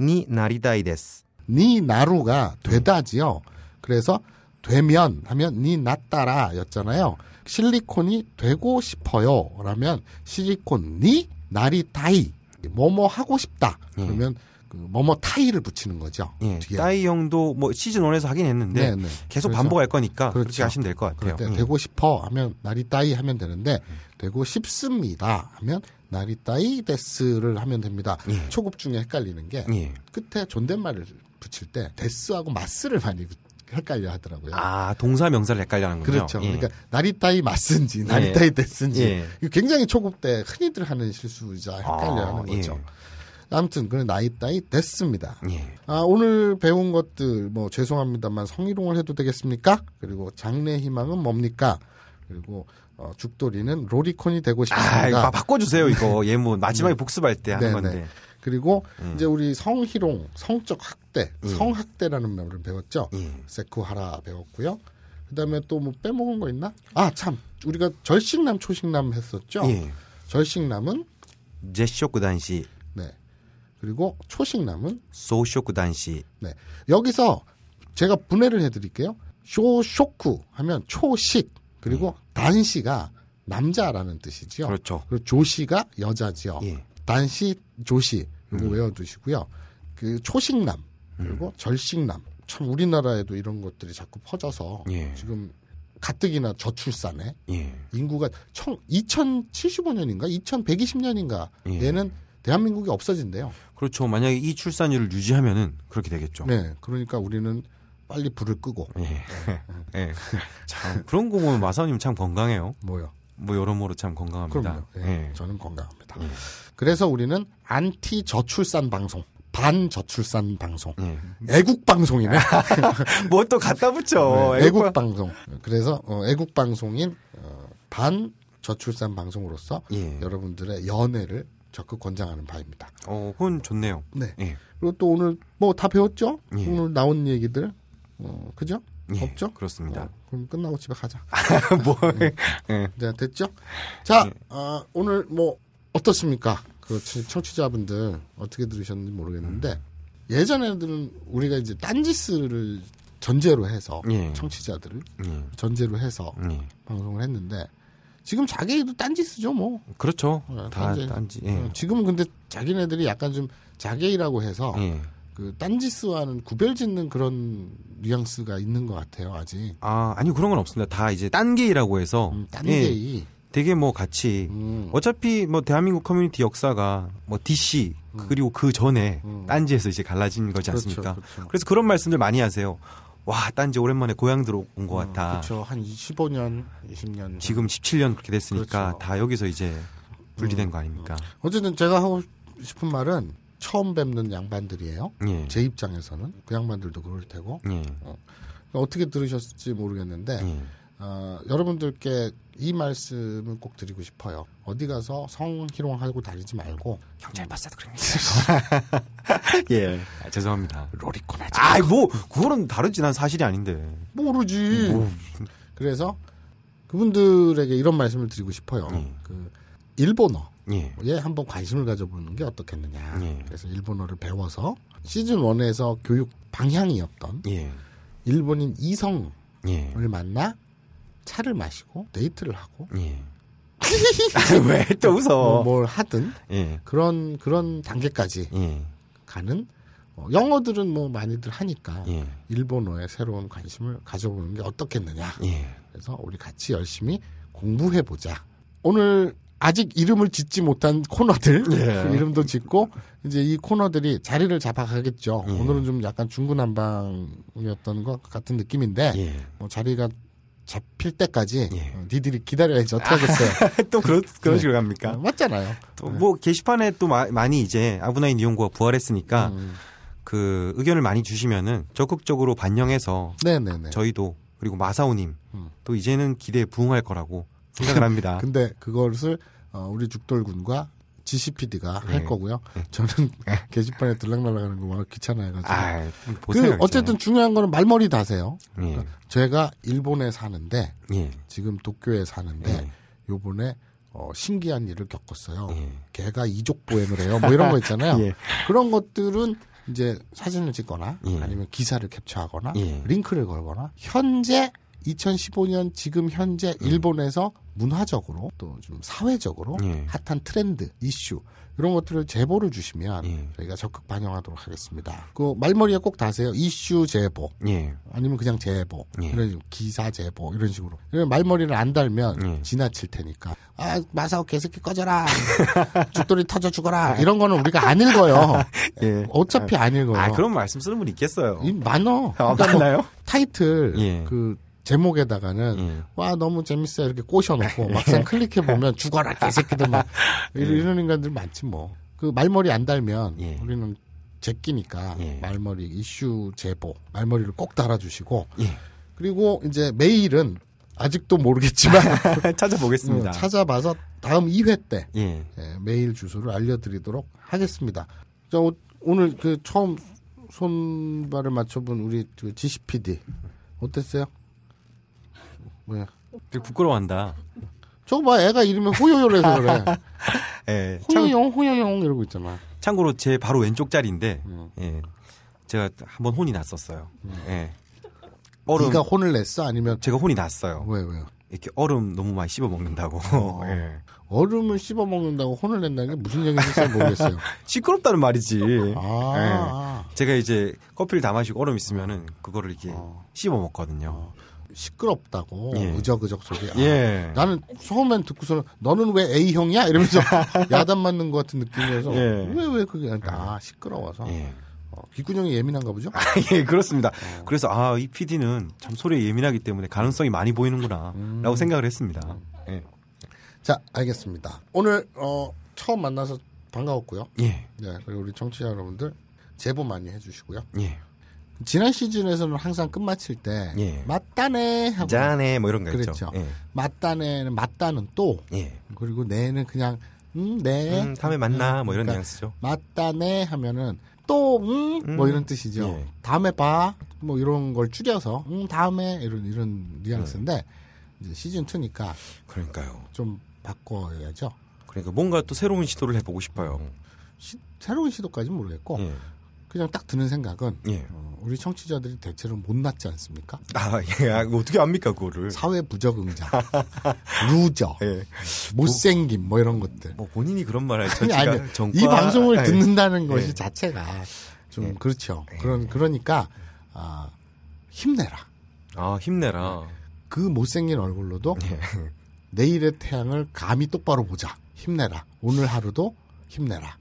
니 나리다이 데스 니 나루가 되다지요 그래서 되면 하면 니낫다라 였잖아요 실리콘이 되고 싶어요. 라면 실리콘니 나리타이 뭐뭐 하고 싶다. 예. 그러면 그 뭐뭐 타이를 붙이는 거죠. 예, 따이 형도 뭐 시즌 1에서 하긴 했는데 네네. 네. 계속 반복할 거니까 그렇죠. 그렇게 하시면 될 것 같아요. 예. 되고 싶어 하면 날이 따이 하면 되는데 음. 되고 싶습니다 하면 날이 따이 데스를 하면 됩니다. 예. 초급 중에 헷갈리는 게 예. 끝에 존댓말을 붙일 때 데스하고 마스를 많이 붙 헷갈려 하더라고요. 아, 동사 명사를 헷갈려 하는거요 그렇죠. 예. 그러니까 나리타이 맞은지 나리타이 예. 됐은지 예. 굉장히 초급 때 흔히들 하는 실수이자 헷갈려 아, 하는 예. 거죠. 아무튼 그 나이따이 됐습니다. 예. 아, 오늘 배운 것들 뭐 죄송합니다만 성희롱을 해도 되겠습니까? 그리고 장래 희망은 뭡니까? 그리고 어, 죽돌이는 로리콘이 되고 싶습니다. 아, 바꿔주세요 이거 예문 마지막에 네. 복습할 때 하는 네, 네. 건데. 그리고 음. 이제 우리 성희롱, 성적 학대, 음. 성학대라는 말을 배웠죠. 음. 세쿠하라 배웠고요. 그다음에 또 뭐 빼먹은 거 있나? 아 참, 우리가 절식남, 초식남 했었죠. 예. 절식남은 제쇼크단시 네. 그리고 초식남은 소쇼크단시 네. 여기서 제가 분해를 해드릴게요. 쇼쇼크 하면 초식 그리고 예. 단시가 남자라는 뜻이지 그렇죠. 그리고 조시가 여자죠 예. 단시 조시 이거 음. 외워두시고요. 그 초식남 그리고 음. 절식남 참 우리나라에도 이런 것들이 자꾸 퍼져서 예. 지금 가뜩이나 저출산에 예. 인구가 총 2075년인가 2120년인가 예. 얘는 대한민국이 없어진대요. 그렇죠. 만약에 이 출산율을 유지하면은 그렇게 되겠죠. 네. 그러니까 우리는 빨리 불을 끄고. 예. 예. 참 그런 거 보면 마사님참 건강해요. 뭐요? 뭐 여러모로 참 건강합니다. 그 네. 저는 건강합니다. 네. 그래서 우리는 안티 저출산 방송. 반저출산 방송. 네. 애국 방송이네. 뭐 또 갖다 붙여. 네, 애국, 방송. 그래서 어, 애국 방송인 어, 반 저출산 방송으로서 예. 여러분들의 연애를 적극 권장하는 바입니다. 어, 그 좋네요. 네. 예. 그리고 또 오늘 뭐 다 배웠죠? 예. 오늘 나온 얘기들. 어, 그죠? 예, 없죠? 그렇습니다. 어, 그럼 끝나고 집에 가자. 뭐, 네. 네, 됐죠? 자, 네. 어, 오늘 뭐, 어떻습니까? 그 청취자분들 어떻게 들으셨는지 모르겠는데, 음. 예전에는 우리가 이제 딴지스를 전제로 해서, 예. 청취자들을 예. 전제로 해서 예. 방송을 했는데, 지금 자기도 딴짓이죠, 뭐. 그렇죠. 네, 다 딴지. 딴지. 예. 어, 지금은 근데 자기네들이 약간 좀 자기라고 해서 예. 그 딴지스와는 구별짓는 그런 뉘앙스가 있는 것 같아요 아직. 아 아니 그런 건 없습니다. 다 이제 딴게이라고 해서. 음, 딴게이. 예. 되게 뭐 같이 음. 어차피 뭐 대한민국 커뮤니티 역사가 뭐 DC 음. 그리고 그 전에 음. 딴지에서 이제 갈라진 거지 그렇죠, 않습니까? 그렇죠. 그래서 그런 말씀들 많이 하세요. 와 딴지 오랜만에 고향 들어온 것 음, 같다. 그렇죠. 한 25년, 20년. 지금 17년 그렇게 됐으니까 그렇죠. 다 여기서 이제 분리된 거 아닙니까? 어쨌든 제가 하고 싶은 말은 처음 뵙는 양반들이에요. 예. 제 입장에서는 그 양반들도 그럴 테고 예. 어. 그러니까 어떻게 들으셨을지 모르겠는데 예. 어, 여러분들께 이 말씀을 꼭 드리고 싶어요. 어디 가서 성희롱하고 다니지 말고 경찰 봤어도 그럽니다. 예, 아, 죄송합니다. 로리콘 하지. 아, 뭐 그거는 다르지 난 사실이 아닌데. 모르지. 뭐. 그래서 그분들에게 이런 말씀을 드리고 싶어요. 예. 그 일본어 예. 예. 한번 관심을 가져보는 게 어떻겠느냐. 예. 그래서 일본어를 배워서 시즌 원에서 교육 방향이었던 예. 일본인 이성을 예. 만나 차를 마시고 데이트를 하고 예. 왜또 웃어? 뭐, 뭘 하든 그런 그런 단계까지 가는 어, 영어들은 뭐 많이들 하니까 예. 일본어에 새로운 관심을 가져보는 게 어떻겠느냐. 예. 그래서 우리 같이 열심히 공부해 보자. 오늘 아직 이름을 짓지 못한 코너들 예. 이름도 짓고 이제 이 코너들이 자리를 잡아가겠죠. 예. 오늘은 좀 약간 중구난방이었던 것 같은 느낌인데 예. 뭐 자리가 잡힐 때까지 예. 어, 니들이 기다려야지 어떡 하겠어요. 아, 또 그런 그런 네. 식으로 갑니까? 어, 맞잖아요. 또뭐 네. 게시판에 또 마, 많이 이제 아브나인 이용고가 부활했으니까 음. 그 의견을 많이 주시면은 적극적으로 반영해서 네네네. 저희도 그리고 마사오님 음. 또 이제는 기대에 부응할 거라고 생각을 합니다. 근데 그것을 어, 우리 죽돌군과 GCPD가 네. 할 거고요. 네. 저는 네. 게시판에 들락날락하는 거 귀찮아해가지고. 아, 그 어쨌든 중요한 거는 말머리 다세요. 네. 그러니까 제가 일본에 사는데 예. 지금 도쿄에 사는데 예. 요번에 어, 신기한 일을 겪었어요. 개가 이족 보행을 해요. 뭐 이런 거 있잖아요. 예. 그런 것들은 이제 사진을 찍거나 아니면 기사를 캡처하거나 링크를 걸거나 현재 2015년 지금 현재 음. 일본에서 문화적으로 또 좀 사회적으로 예. 핫한 트렌드 이슈 이런 것들을 제보를 주시면 예. 저희가 적극 반영하도록 하겠습니다. 그 말머리에 꼭 다세요. 이슈 제보 예. 아니면 그냥 제보 예. 이런 기사 제보 이런 식으로 말머리를 안 달면 예. 지나칠 테니까 아 마사오 개새끼 꺼져라 죽돌이 터져 죽어라 이런 거는 우리가 안 읽어요. 예. 어차피 안 읽어요. 아 그런 말씀 쓰는 분 있겠어요. 많어. 아, 그러니까 맞나요? 뭐 타이틀 그 제목에다가는 음. 와 너무 재밌어요 이렇게 꼬셔놓고 막상 클릭해 보면 죽어라 개새끼들 막 예. 이런 인간들 많지 뭐. 그 말머리 안 달면 예. 우리는 제끼니까 예. 말머리 이슈 제보 말머리를 꼭 달아주시고 예. 그리고 이제 메일은 아직도 모르겠지만 찾아보겠습니다. 음, 찾아봐서 다음 2회 때 예. 예. 메일 주소를 알려드리도록 하겠습니다. 저 오늘 그 처음 손발을 맞춰본 우리 그 GCPD 어땠어요? 네. 되게 부끄러워한다. 저거 봐, 애가 이름이 호요요래서 그래. 예, 호요용, 호요용 이러고 있잖아. 참고로 제 바로 왼쪽 자리인데, 음. 예, 제가 한번 혼이 났었어요. 음. 예. 얼음. 네가 혼을 냈어? 아니면 제가 혼이 났어요. 왜왜 이렇게 얼음 너무 많이 씹어 먹는다고. 어. 예. 얼음을 씹어 먹는다고 혼을 낸다는 게 무슨 얘기인지 잘 모르겠어요. 시끄럽다는 말이지. 아~ 예. 아, 아. 제가 이제 커피를 다 마시고 얼음 있으면은 그거를 이렇게 어. 씹어 먹거든요. 어. 시끄럽다고 예. 의적의적 소리. 아, 예. 나는 처음엔 듣고서 너는 왜 A 형이야 이러면서 야단 맞는 것 같은 느낌이어서 왜왜 예. 왜 그게 아 시끄러워서. 예. 어, 귓구녕이 예민한가 보죠? 아, 예, 그렇습니다. 어. 그래서 아, 이 PD는 참 소리에 예민하기 때문에 가능성이 많이 보이는구나 음. 라고 생각을 했습니다. 예. 자, 알겠습니다. 오늘 어, 처음 만나서 반가웠고요. 예. 네, 그리고 우리 청취자 여러분들 제보 많이 해주시고요. 예. 지난 시즌에서는 항상 끝마칠 때 예. 맞다네 하고 자네 뭐 이런 거 그랬죠. 있죠. 그렇죠. 예. 맞다네는 맞다는 또 예. 그리고 네는 그냥 음, 네. 음, 다음에 음, 만나 음, 뭐 이런 그러니까 뉘앙스죠. 맞다네 하면은 또 음, 음, 뭐 이런 뜻이죠. 예. 다음에 봐. 뭐 이런 걸 줄여서 음, 다음에 이런 이런 뉘앙스인데 음. 이제 시즌 2니까 그러니까요. 좀 바꿔야죠. 그러니까 뭔가 또 새로운 시도를 해 보고 싶어요. 시, 새로운 시도까지는 모르겠고 예. 그냥 딱 드는 생각은 예. 어, 우리 청취자들이 대체로 못났지 않습니까? 아, 예. 아, 어떻게 압니까 그거를? 사회 부적응자, 루저, 예. 못생김 뭐, 뭐, 이런 것들. 뭐 본인이 그런 말할 처아가 아니, 정과... 이 방송을 아, 예. 듣는다는 것이 예. 자체가 좀 예. 그렇죠. 그런 그러니까 아, 힘내라. 아 힘내라. 그 못생긴 얼굴로도 내일의 태양을 감히 똑바로 보자. 힘내라. 오늘 하루도 힘내라.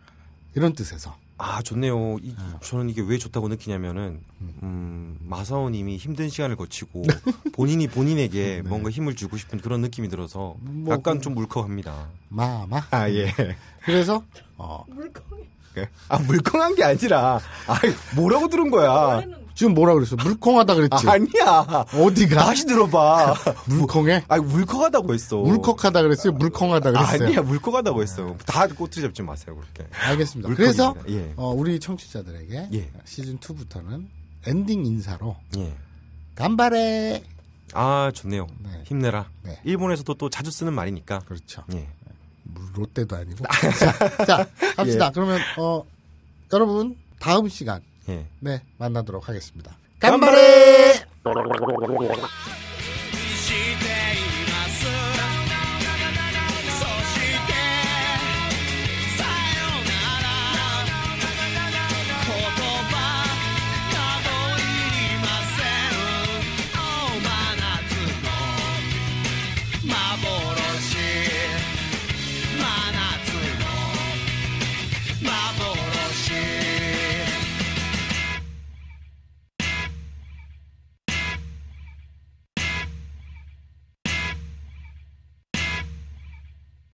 이런 뜻에서. 아 좋네요. 이, 네. 저는 이게 왜 좋다고 느끼냐면은 음, 음 마사오님이 힘든 시간을 거치고 네. 본인이 본인에게 네. 뭔가 힘을 주고 싶은 그런 느낌이 들어서 뭐, 약간 좀 물컹합니다. 마마. 아 예. 네. 그래서 어. 물컹해. 아 물컹한 게 아니라 아 뭐라고 들은 거야. 지금 뭐라 그랬어? 물컹하다 그랬지? 아니야. 어디가? 다시 들어봐. 물컹해? 아니, 물컹하다고 했어. 물컹하다 그랬어요? 물컹하다 그랬어요? 아니야, 물컹하다고 했어다 꼬투리 잡지 마세요, 그렇게. 알겠습니다. 그래서, 예. 어, 우리 청취자들에게 예. 시즌2부터는 엔딩 인사로 예. 간발해 아, 좋네요. 네. 힘내라. 네. 일본에서도 또 자주 쓰는 말이니까. 그렇죠. 예. 뭐, 롯데도 아니고. 자, 자, 갑시다. 예. 그러면, 어, 여러분, 다음 시간. 예. 네 만나도록 하겠습니다. 간발에